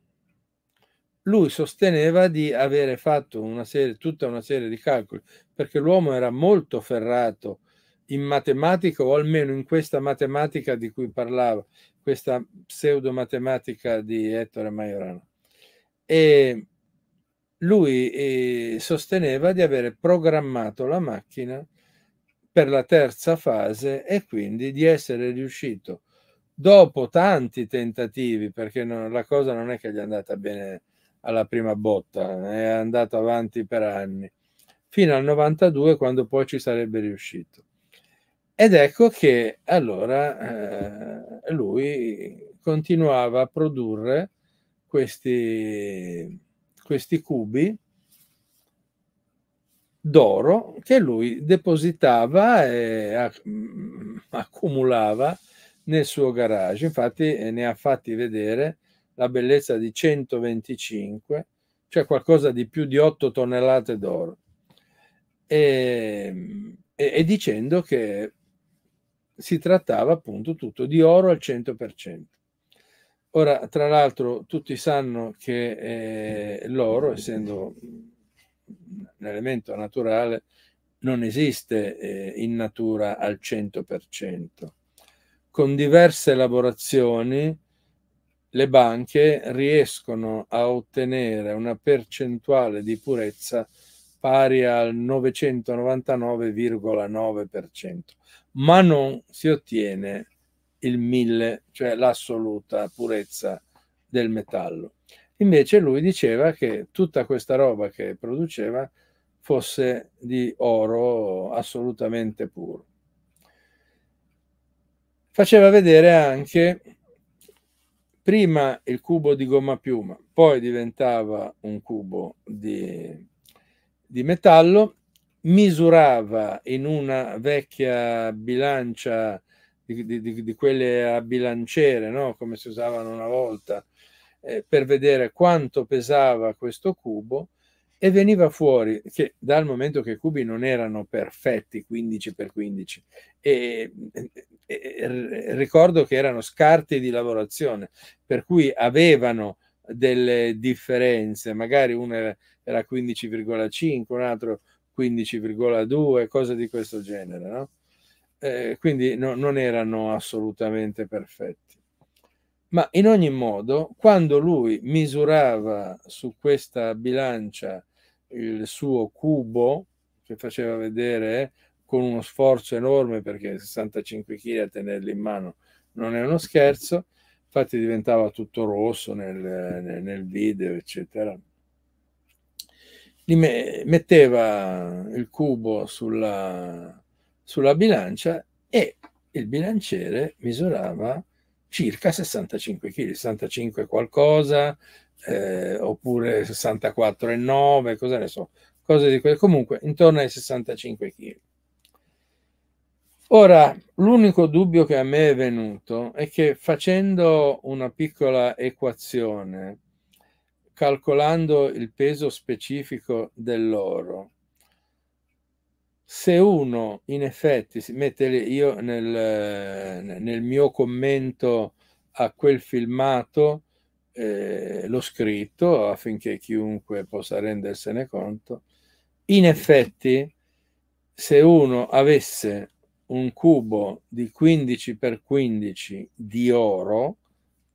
Lui sosteneva di avere fatto una serie, tutta una serie di calcoli, perché l'uomo era molto ferrato in matematica o almeno in questa matematica di cui parlavo, questa pseudo matematica di Ettore Majorana. E lui eh, sosteneva di avere programmato la macchina per la terza fase e quindi di essere riuscito dopo tanti tentativi, perché no, la cosa non è che gli è andata bene alla prima botta, eh, è andato avanti per anni, fino al 92 quando poi ci sarebbe riuscito. Ed ecco che allora eh, lui continuava a produrre questi, questi cubi d'oro che lui depositava e mm, accumulava nel suo garage. Infatti eh, ne ha fatti vedere la bellezza di 125, cioè qualcosa di più di 8 tonnellate d'oro. E, ehm, e, e dicendo che si trattava appunto tutto di oro al 100%. Ora, tra l'altro, tutti sanno che eh, l'oro, essendo un elemento naturale, non esiste eh, in natura al 100%. Con diverse elaborazioni, le banche riescono a ottenere una percentuale di purezza pari al 999,9%, ma non si ottiene il 1000, cioè l'assoluta purezza del metallo. Invece lui diceva che tutta questa roba che produceva fosse di oro assolutamente puro. Faceva vedere anche prima il cubo di gomma piuma, poi diventava un cubo di di metallo, misurava in una vecchia bilancia di, di, di quelle a bilanciere, no? come si usavano una volta, eh, per vedere quanto pesava questo cubo e veniva fuori che dal momento che i cubi non erano perfetti 15x15 e, e, ricordo che erano scarti di lavorazione per cui avevano delle differenze magari uno era era 15,5, un altro 15,2, cose di questo genere. No? Eh, quindi no, non erano assolutamente perfetti. Ma in ogni modo, quando lui misurava su questa bilancia il suo cubo, che faceva vedere con uno sforzo enorme perché 65 kg a tenerli in mano non è uno scherzo, infatti diventava tutto rosso nel, nel video, eccetera me- metteva il cubo sulla, sulla bilancia e il bilanciere misurava circa 65 kg, 65 qualcosa, eh, oppure 64,9, cosa ne so, cose di quelle, comunque intorno ai 65 kg. Ora, l'unico dubbio che a me è venuto è che facendo una piccola equazione calcolando il peso specifico dell'oro. Se uno in effetti si mette io nel, nel mio commento a quel filmato eh, l'ho scritto affinché chiunque possa rendersene conto. In effetti, se uno avesse un cubo di 15 x 15 di oro,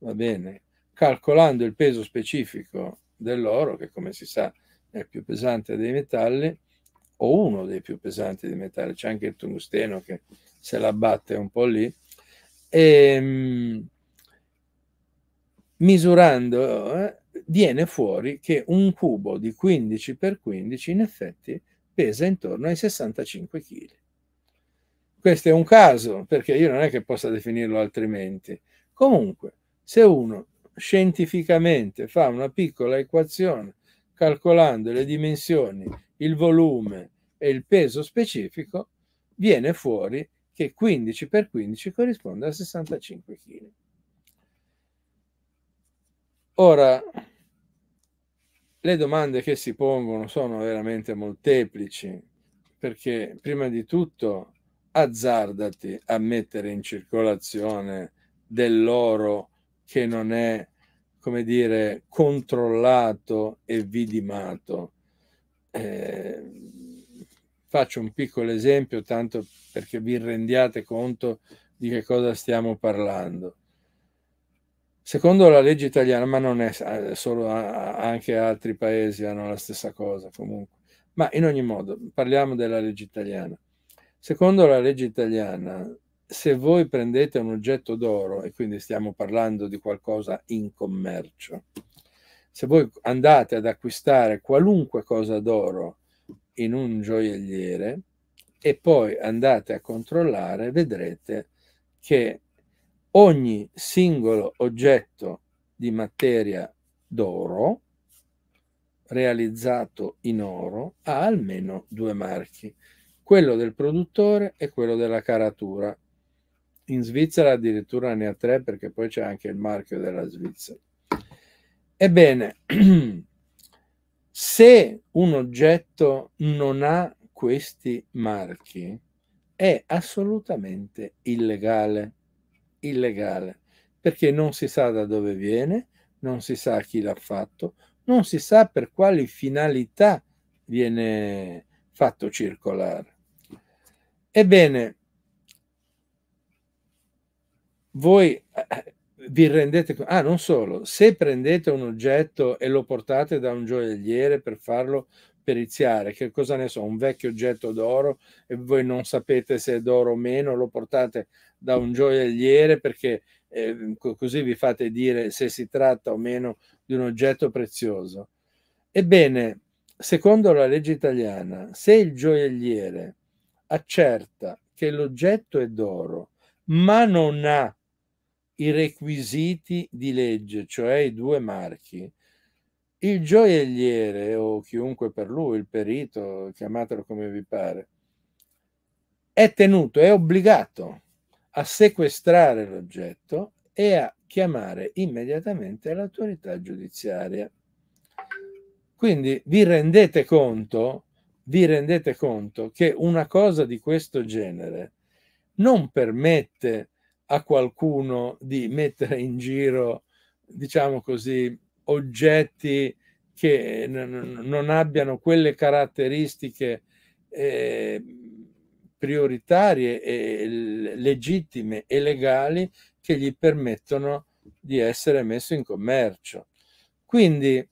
va bene, calcolando il peso specifico dell'oro, che come si sa è il più pesante dei metalli, o uno dei più pesanti dei metalli, c'è anche il tungsteno che se la batte un po' lì, e, ehm, misurando eh, viene fuori che un cubo di 15 per 15 in effetti pesa intorno ai 65 kg. Questo è un caso, perché io non è che possa definirlo altrimenti. Comunque, se uno scientificamente, fa una piccola equazione calcolando le dimensioni, il volume e il peso specifico, viene fuori che 15 per 15 corrisponde a 65 kg. Ora, le domande che si pongono sono veramente molteplici, perché prima di tutto azzardati a mettere in circolazione dell'oro che non è, come dire, controllato e vidimato. Eh, faccio un piccolo esempio, tanto perché vi rendiate conto di che cosa stiamo parlando. Secondo la legge italiana, ma non è eh, solo, anche altri paesi hanno la stessa cosa comunque, ma in ogni modo parliamo della legge italiana. Secondo la legge italiana, se voi prendete un oggetto d'oro, e quindi stiamo parlando di qualcosa in commercio, se voi andate ad acquistare qualunque cosa d'oro in un gioielliere e poi andate a controllare, vedrete che ogni singolo oggetto di materia d'oro realizzato in oro ha almeno due marchi, quello del produttore e quello della caratura in Svizzera addirittura ne ha tre perché poi c'è anche il marchio della Svizzera. Ebbene, <clears throat> se un oggetto non ha questi marchi, è assolutamente illegale, illegale, perché non si sa da dove viene, non si sa chi l'ha fatto, non si sa per quali finalità viene fatto circolare. Ebbene, voi eh, vi rendete conto, ah non solo, se prendete un oggetto e lo portate da un gioielliere per farlo periziare, che cosa ne so, un vecchio oggetto d'oro e voi non sapete se è d'oro o meno, lo portate da un gioielliere perché eh, così vi fate dire se si tratta o meno di un oggetto prezioso. Ebbene, secondo la legge italiana, se il gioielliere accerta che l'oggetto è d'oro, ma non ha i requisiti di legge, cioè i due marchi, il gioielliere o chiunque per lui, il perito, chiamatelo come vi pare, è tenuto, è obbligato a sequestrare l'oggetto e a chiamare immediatamente l'autorità giudiziaria. Quindi vi rendete conto, vi rendete conto che una cosa di questo genere non permette a qualcuno di mettere in giro, diciamo così, oggetti che n- non abbiano quelle caratteristiche eh, prioritarie e legittime e legali che gli permettono di essere messo in commercio. Quindi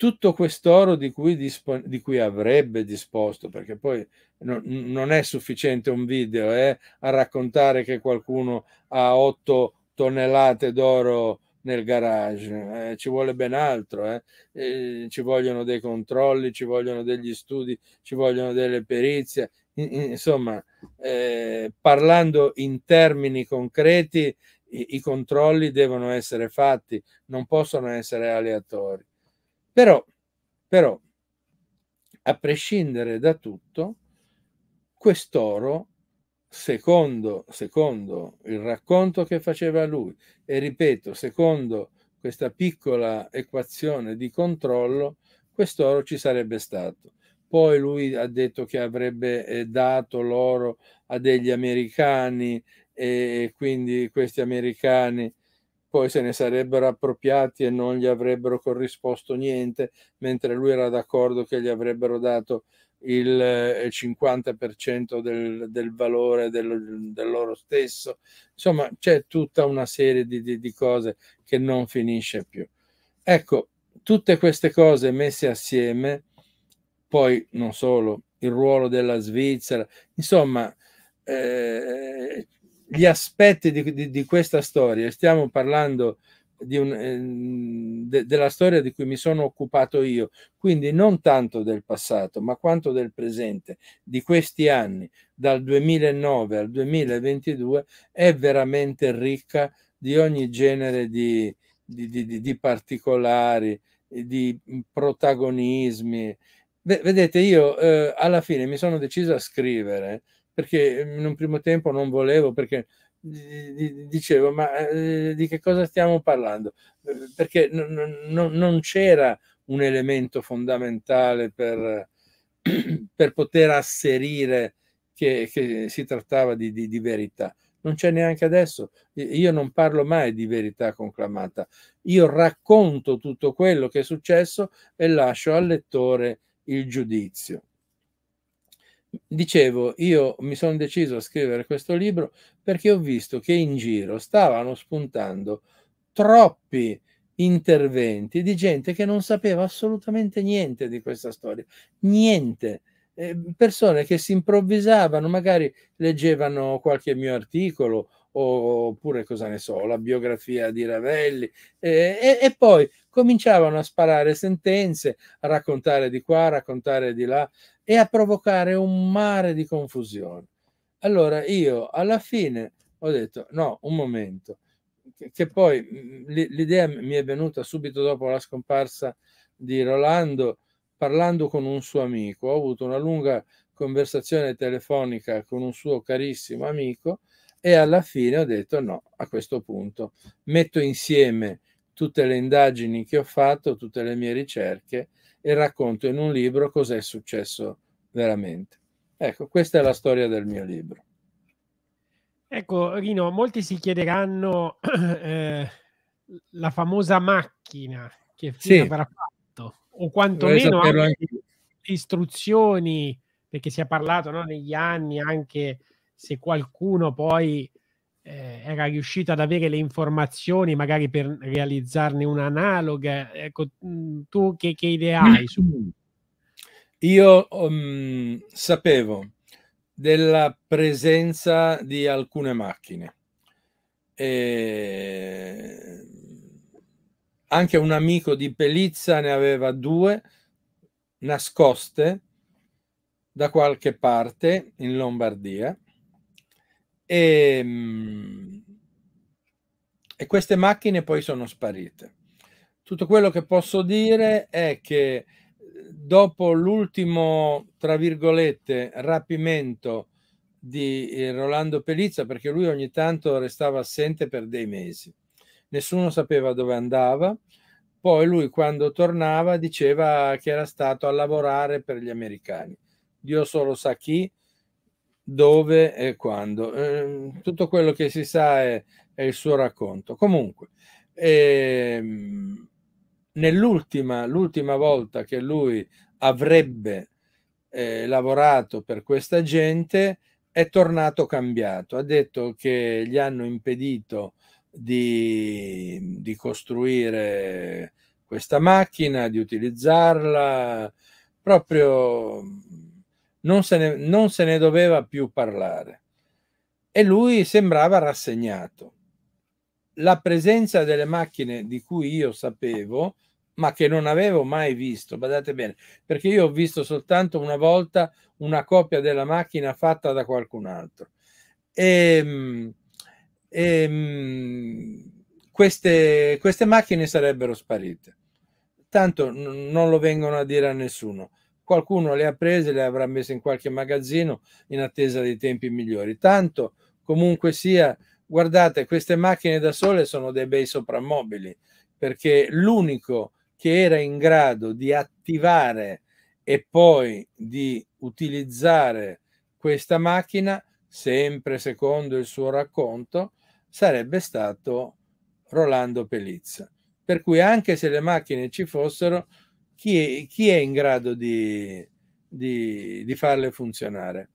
tutto quest'oro di cui, dispo- di cui avrebbe disposto, perché poi no, non è sufficiente un video eh, a raccontare che qualcuno ha 8 tonnellate d'oro nel garage, eh, ci vuole ben altro, eh. Eh, ci vogliono dei controlli, ci vogliono degli studi, ci vogliono delle perizie, in, insomma, eh, parlando in termini concreti, i, i controlli devono essere fatti, non possono essere aleatori. Però, però, a prescindere da tutto, quest'oro, secondo, secondo il racconto che faceva lui, e ripeto, secondo questa piccola equazione di controllo, quest'oro ci sarebbe stato. Poi lui ha detto che avrebbe eh, dato l'oro a degli americani e quindi questi americani poi se ne sarebbero appropriati e non gli avrebbero corrisposto niente, mentre lui era d'accordo che gli avrebbero dato il 50% eh, del, del valore del, del, loro stesso. Insomma, c'è tutta una serie di, di, di cose che non finisce più. Ecco, tutte queste cose messe assieme, poi non solo, il ruolo della Svizzera, insomma, eh, gli aspetti di, di, di questa storia. Stiamo parlando un, eh, de, della storia di cui mi sono occupato io, quindi non tanto del passato, ma quanto del presente, di questi anni, dal 2009 al 2022, è veramente ricca di ogni genere di, di, di, di particolari, di protagonismi. Vedete, io eh, alla fine mi sono deciso a scrivere perché in un primo tempo non volevo, perché dicevo, ma eh, di che cosa stiamo parlando? Eh, perché non, non, non c'era un elemento fondamentale per, <clears throat> per poter asserire che, che si trattava di, di, di verità. Non c'è neanche adesso. Io non parlo mai di verità conclamata. Io racconto tutto quello che è successo e lascio al lettore il giudizio dicevo, io mi sono deciso a scrivere questo libro perché ho visto che in giro stavano spuntando troppi interventi di gente che non sapeva assolutamente niente di questa storia, niente. Eh, persone che si improvvisavano, magari leggevano qualche mio articolo oppure cosa ne so, la biografia di Ravelli eh, e, e poi cominciavano a sparare sentenze, a raccontare di qua, a raccontare di là e a provocare un mare di confusione. Allora io alla fine ho detto no, un momento, che, poi mhmm, l'idea mi è venuta subito dopo la scomparsa di Rolando parlando con un suo amico, ho avuto una lunga conversazione telefonica con un suo carissimo amico e alla fine ho detto no, a questo punto metto insieme tutte le indagini che ho fatto, tutte le mie ricerche e racconto in un libro cos'è successo veramente. Ecco, questa è la storia del mio libro. Ecco, Rino, molti si chiederanno <clears throat> eh, la famosa macchina che sì. avrà fatto, o quantomeno anche istruzioni, perché si è parlato no, negli anni anche se qualcuno poi eh, era riuscita ad avere le informazioni magari per realizzarne un'analoga. Ecco, mm, tu che, che idee mm. hai? Su? Io um, sapevo della presenza di alcune macchine. E anche un amico di Pelizza ne aveva due nascoste da qualche parte in Lombardia e, ehm, e queste macchine poi sono sparite. Tutto quello che posso dire è che dopo l'ultimo, tra virgolette, rapimento di eh, Rolando Pelizza, perché lui ogni tanto restava assente per dei mesi, nessuno sapeva dove andava, poi lui quando tornava diceva che era stato a lavorare per gli americani. Dio solo sa chi, dove e quando. Eh, tutto quello che si sa è, è il suo racconto. Comunque, ehm, nell'ultima l'ultima volta che lui avrebbe eh, lavorato per questa gente, è tornato cambiato. Ha detto che gli hanno impedito di, di costruire questa macchina, di utilizzarla, proprio non se, ne, non se ne doveva più parlare e lui sembrava rassegnato. La presenza delle macchine di cui io sapevo, ma che non avevo mai visto, badate bene, perché io ho visto soltanto una volta una copia della macchina fatta da qualcun altro. E, ehm, e ehm, queste, queste macchine sarebbero sparite. Tanto non lo vengono a dire a nessuno qualcuno le ha prese le avrà messe in qualche magazzino in attesa dei tempi migliori. Tanto comunque sia, guardate, queste macchine da sole sono dei bei soprammobili, perché l'unico che era in grado di attivare e poi di utilizzare questa macchina, sempre secondo il suo racconto, sarebbe stato Rolando Pelizza. Per cui anche se le macchine ci fossero, chi è, chi è in grado di, di, di, farle funzionare?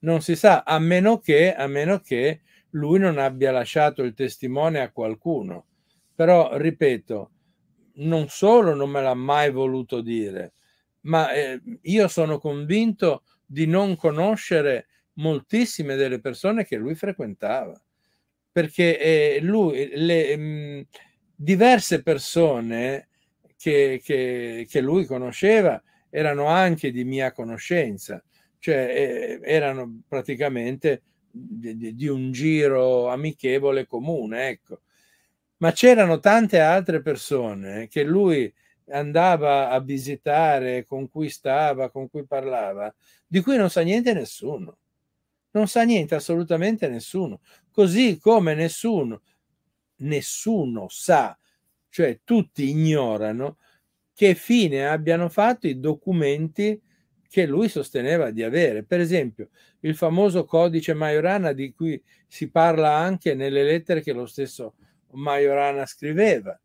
Non si sa, a meno, che, a meno che lui non abbia lasciato il testimone a qualcuno. Però, ripeto, non solo non me l'ha mai voluto dire, ma eh, io sono convinto di non conoscere moltissime delle persone che lui frequentava, perché eh, lui, le, mh, mm, diverse persone che, che, che lui conosceva erano anche di mia conoscenza, cioè eh, erano praticamente di, di, un giro amichevole comune, ecco. Ma c'erano tante altre persone che lui andava a visitare, con cui stava, con cui parlava, di cui non sa niente nessuno. Non sa niente assolutamente nessuno. Così come nessuno, nessuno sa cioè tutti ignorano che fine abbiano fatto i documenti che lui sosteneva di avere. Per esempio, il famoso codice Majorana di cui si parla anche nelle lettere che lo stesso Majorana scriveva.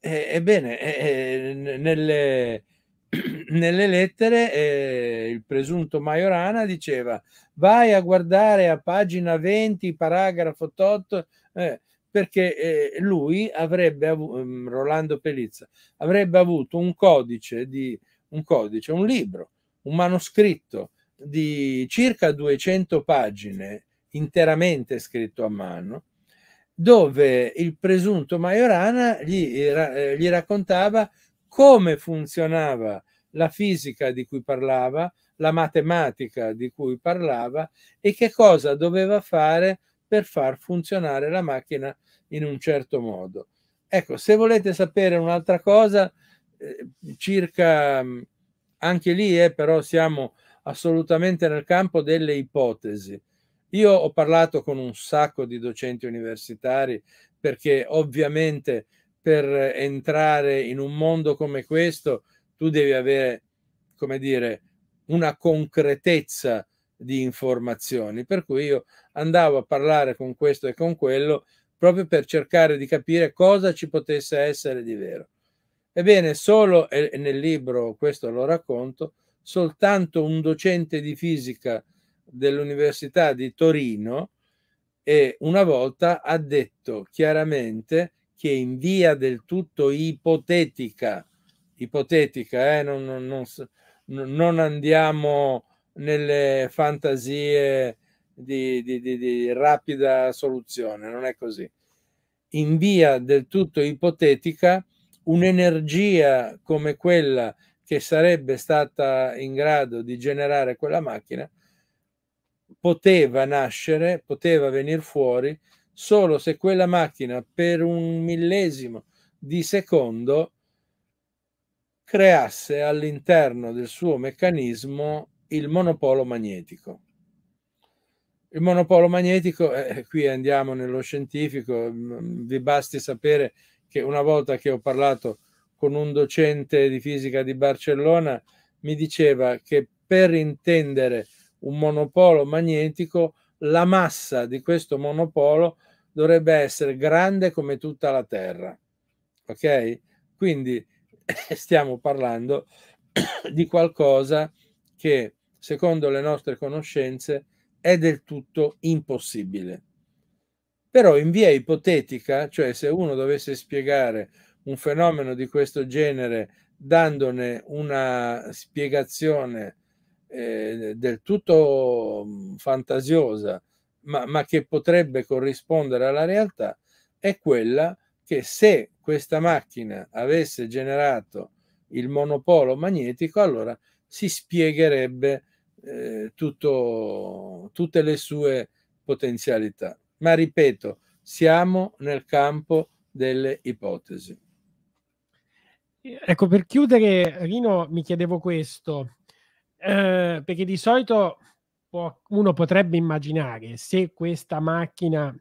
E, ebbene, e, nelle, <clears throat> nelle, lettere eh, il presunto Majorana diceva vai a guardare a pagina 20, paragrafo 8, eh, perché eh, lui avrebbe, avuto, mm, Rolando Pelizza, avrebbe avuto un codice, di, un codice, un libro, un manoscritto di circa 200 pagine interamente scritto a mano, dove il presunto Majorana gli, eh, gli raccontava come funzionava la fisica di cui parlava, la matematica di cui parlava e che cosa doveva fare per far funzionare la macchina in un certo modo. Ecco, se volete sapere un'altra cosa, eh, circa mm, anche lì, eh, però siamo assolutamente nel campo delle ipotesi. Io ho parlato con un sacco di docenti universitari perché ovviamente per entrare in un mondo come questo tu devi avere, come dire, una concretezza di informazioni. Per cui io andavo a parlare con questo e con quello proprio per cercare di capire cosa ci potesse essere di vero. Ebbene, solo, nel libro questo lo racconto, soltanto un docente di fisica dell'Università di Torino e una volta ha detto chiaramente che in via del tutto ipotetica, ipotetica, eh, non, non, non, non andiamo nelle fantasie di, di, di, di rapida soluzione, non è così. In via del tutto ipotetica, un'energia come quella che sarebbe stata in grado di generare quella macchina poteva nascere, poteva venire fuori solo se quella macchina per un millesimo di secondo creasse all'interno del suo meccanismo il monopolo magnetico. Il monopolo magnetico, eh, eh, qui andiamo nello scientifico, mm, vi basti sapere che una volta che ho parlato con un docente di fisica di Barcellona, mi diceva che per intendere un monopolo magnetico, la massa di questo monopolo dovrebbe essere grande come tutta la Terra. Ok? Quindi <coughs> stiamo parlando <coughs> di qualcosa che, secondo le nostre conoscenze, è del tutto impossibile. Però in via ipotetica, cioè se uno dovesse spiegare un fenomeno di questo genere dandone una spiegazione eh, del tutto mm, fantasiosa, ma, ma che potrebbe corrispondere alla realtà, è quella che se questa macchina avesse generato il monopolo magnetico, allora si spiegherebbe eh, tutto, tutte le sue potenzialità. Ma ripeto, siamo nel campo delle ipotesi. Ecco, per chiudere, Rino, mi chiedevo questo, eh, perché di solito può, uno potrebbe immaginare se questa macchina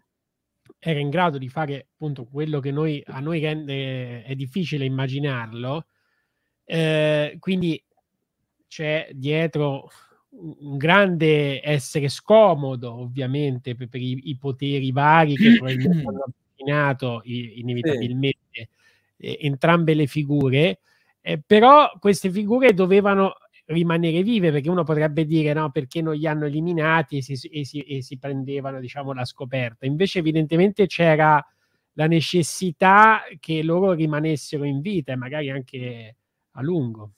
era in grado di fare appunto quello che noi, a noi rende eh, è difficile immaginarlo, eh, quindi c'è dietro un grande essere scomodo, ovviamente, per, per i, i, poteri vari che probabilmente <clears throat> hanno avvicinato inevitabilmente sì. eh, entrambe le figure, eh, però queste figure dovevano rimanere vive perché uno potrebbe dire no perché non li hanno eliminati e si, e si, e si prendevano diciamo la scoperta invece evidentemente c'era la necessità che loro rimanessero in vita e magari anche a lungo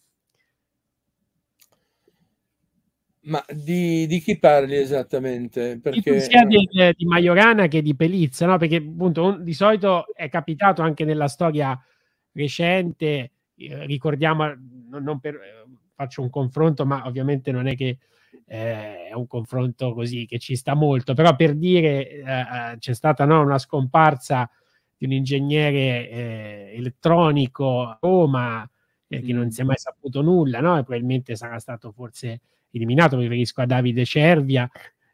Ma di, di, chi parli esattamente? Perché... Sia di, eh, di, Majorana che di Pelizza, no? perché appunto un, di solito è capitato anche nella storia recente, eh, ricordiamo, non, per, eh, faccio un confronto, ma ovviamente non è che eh, è un confronto così che ci sta molto, però per dire eh, eh, c'è stata no, una scomparsa di un ingegnere elettronico a Roma che non mm. si è mai saputo nulla, no? e probabilmente sarà stato forse eliminato, mi riferisco a Davide Cervia,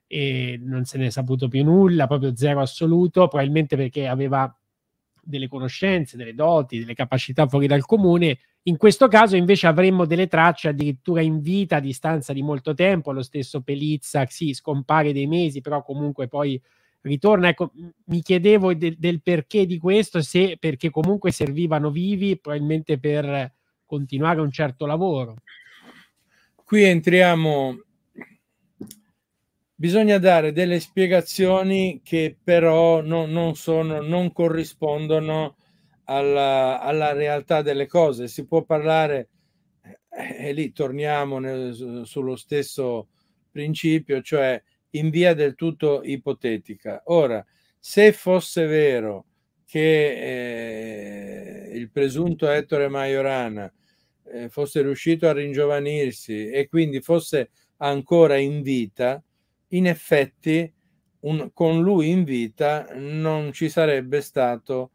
e non se ne è saputo più nulla, proprio zero assoluto, probabilmente perché aveva delle conoscenze, delle doti, delle capacità fuori dal comune. In questo caso invece avremmo delle tracce addirittura in vita a distanza di molto tempo, lo stesso Pelizza, sì, scompare dei mesi, però comunque poi ritorna. Ecco, mi chiedevo de- del perché di questo, se perché comunque servivano vivi, probabilmente per continuare un certo lavoro qui entriamo bisogna dare delle spiegazioni che però no, non, sono, non corrispondono alla, alla, realtà delle cose si può parlare eh, e lì torniamo nel, sullo stesso principio cioè in via del tutto ipotetica ora se fosse vero che eh, il presunto Ettore Majorana eh, fosse riuscito a ringiovanirsi e quindi fosse ancora in vita, in effetti un, con lui in vita non ci sarebbe stato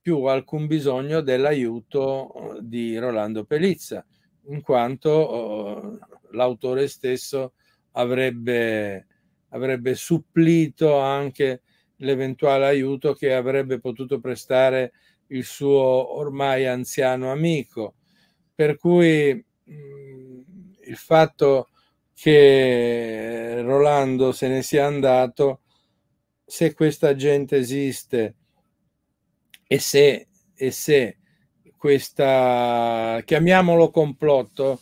più alcun bisogno dell'aiuto eh, di Rolando Pelizza, in quanto oh, l'autore stesso avrebbe, avrebbe supplito anche l'eventuale aiuto che avrebbe potuto prestare il suo ormai anziano amico per cui mh, mm, il fatto che Rolando se ne sia andato, se questa gente esiste e se, e se questa, chiamiamolo complotto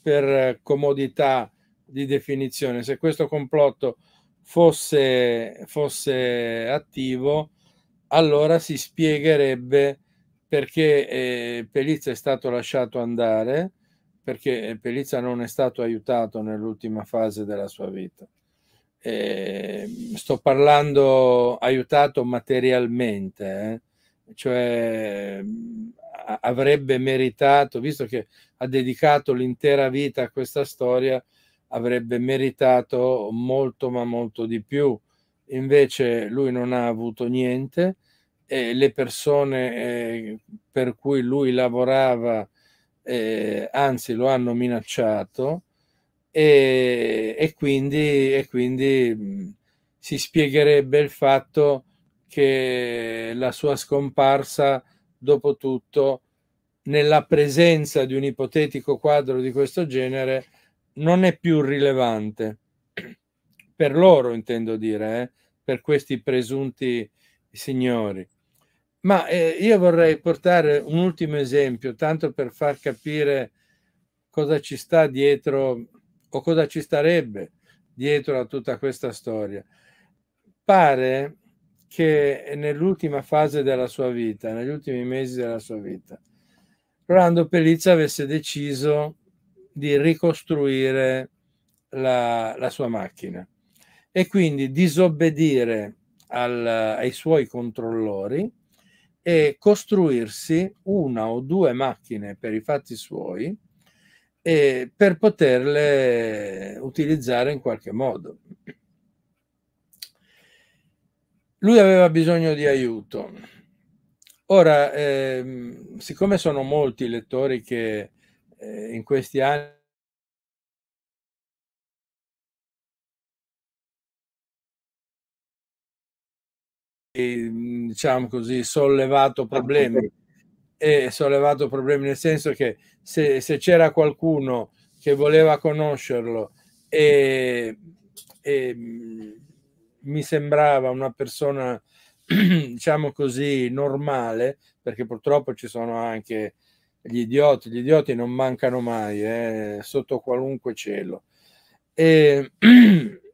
per comodità di definizione, se questo complotto fosse, fosse attivo, allora si spiegherebbe perché eh, Pelizza è stato lasciato andare, perché eh, Pelizza non è stato aiutato nell'ultima fase della sua vita. Eh, sto parlando aiutato materialmente, eh? cioè avrebbe meritato, visto che ha dedicato l'intera vita a questa storia, avrebbe meritato molto ma molto di più. Invece lui non ha avuto niente eh, le persone eh, per cui lui lavorava, eh, anzi lo hanno minacciato e, e quindi, e quindi mh, mm, si spiegherebbe il fatto che la sua scomparsa, dopo tutto, nella presenza di un ipotetico quadro di questo genere, non è più rilevante. Per loro intendo dire, eh, per questi presunti signori ma eh, io vorrei portare un ultimo esempio, tanto per far capire cosa ci sta dietro o cosa ci starebbe dietro a tutta questa storia. Pare che nell'ultima fase della sua vita, negli ultimi mesi della sua vita, Rolando Pelizza avesse deciso di ricostruire la, la sua macchina e quindi disobbedire al, ai suoi controllori e costruirsi una o due macchine per i fatti suoi eh, per poterle utilizzare in qualche modo. Lui aveva bisogno di aiuto. Ora, ehm, siccome sono molti i lettori che eh, in questi anni Mm, diciamo così, sollevato problemi. E sollevato problemi nel senso che se, se c'era qualcuno che voleva conoscerlo e, e mm, mi sembrava una persona, <clears throat> diciamo così, normale, perché purtroppo ci sono anche gli idioti, gli idioti non mancano mai, eh, sotto qualunque cielo. E, <clears throat>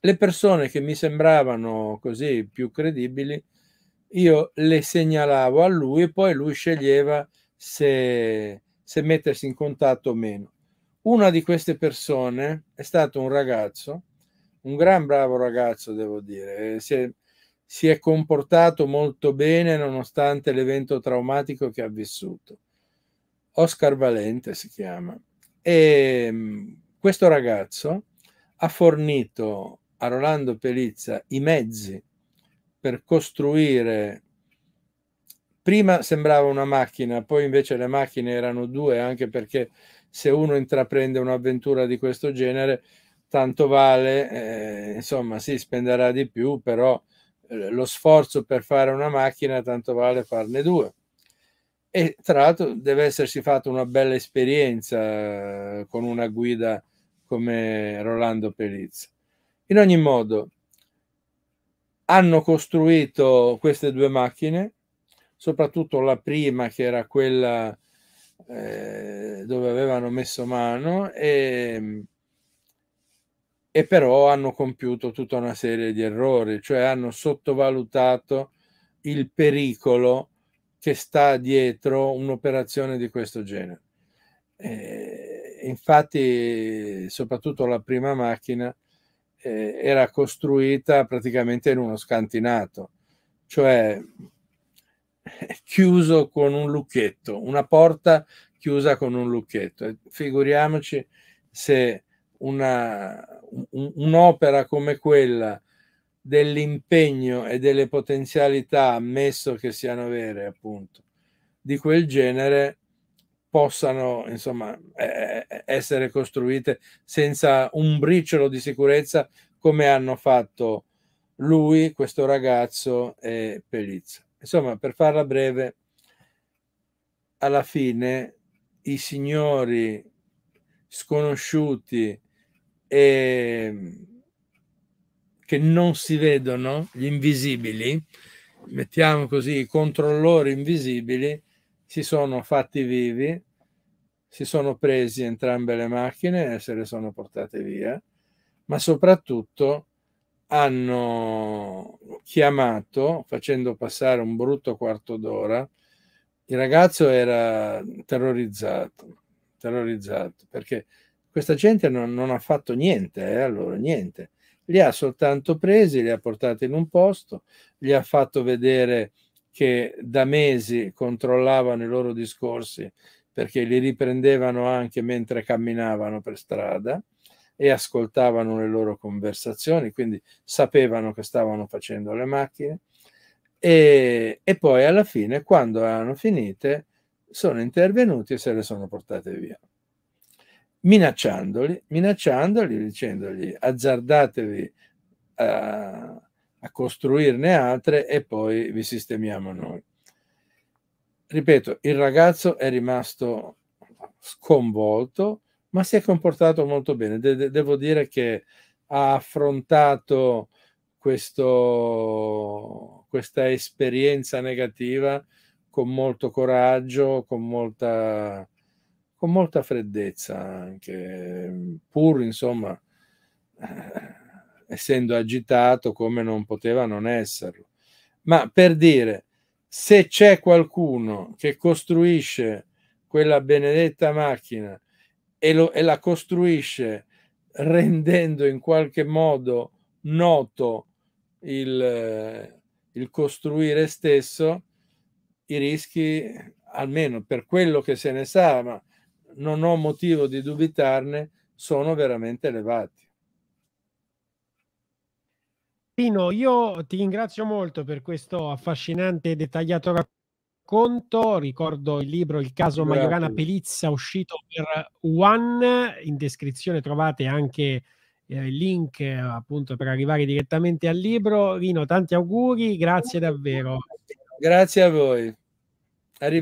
le persone che mi sembravano così più credibili, io le segnalavo a lui e poi lui sceglieva se, se mettersi in contatto o meno. Una di queste persone è stato un ragazzo, un gran bravo ragazzo devo dire, si è, si è comportato molto bene nonostante l'evento traumatico che ha vissuto. Oscar Valente si chiama. E ehm, questo ragazzo ha fornito a Rolando Pelizza i mezzi per costruire prima sembrava una macchina, poi invece le macchine erano due, anche perché se uno intraprende un'avventura di questo genere, tanto vale, eh, insomma, si sì, spenderà di più, però eh, lo sforzo per fare una macchina, tanto vale farne due. E tra l'altro deve essersi fatta una bella esperienza eh, con una guida come Rolando Pelizza. In ogni modo, hanno costruito queste due macchine, soprattutto la prima che era quella eh, dove avevano messo mano e, e però hanno compiuto tutta una serie di errori, cioè hanno sottovalutato il pericolo che sta dietro un'operazione di questo genere. Eh, infatti, soprattutto la prima macchina eh, era costruita praticamente in uno scantinato, cioè eh, chiuso con un lucchetto, una porta chiusa con un lucchetto. Figuriamoci se una, un'opera come quella dell'impegno e delle potenzialità, ammesso che siano vere appunto, di quel genere possano insomma, eh, essere costruite senza un briciolo di sicurezza come hanno fatto lui, questo ragazzo e Pelizza. Insomma, per farla breve, alla fine i signori sconosciuti e che non si vedono, gli invisibili, mettiamo così, i controllori invisibili, si sono fatti vivi, si sono presi entrambe le macchine e se le sono portate via, ma soprattutto hanno chiamato, facendo passare un brutto quarto d'ora, il ragazzo era terrorizzato, terrorizzato, perché questa gente non, non ha fatto niente, eh, allora niente, li ha soltanto presi, li ha portati in un posto, gli ha fatto vedere che da mesi controllavano i loro discorsi perché li riprendevano anche mentre camminavano per strada e ascoltavano le loro conversazioni, quindi sapevano che stavano facendo le macchine. E, e poi alla fine, quando erano finite, sono intervenuti e se le sono portate via, minacciandoli, minacciandoli, dicendogli azzardatevi a, eh, a costruirne altre e poi vi sistemiamo noi. Ripeto, il ragazzo è rimasto sconvolto, ma si è comportato molto bene. De- devo dire che ha affrontato questo, questa esperienza negativa con molto coraggio, con molta, con molta freddezza, anche pur insomma essendo agitato come non poteva non esserlo. Ma per dire, se c'è qualcuno che costruisce quella benedetta macchina e, lo, e la costruisce rendendo in qualche modo noto il, il costruire stesso, i rischi, almeno per quello che se ne sa, ma non ho motivo di dubitarne, sono veramente elevati. Pino, io ti ringrazio molto per questo affascinante e dettagliato racconto. Ricordo il libro Il caso Grazie. Majorana Pelizza, uscito per One. In descrizione trovate anche eh, il eh, link appunto per arrivare direttamente al libro. Rino, tanti auguri, grazie davvero. Grazie a voi. Arrivederci.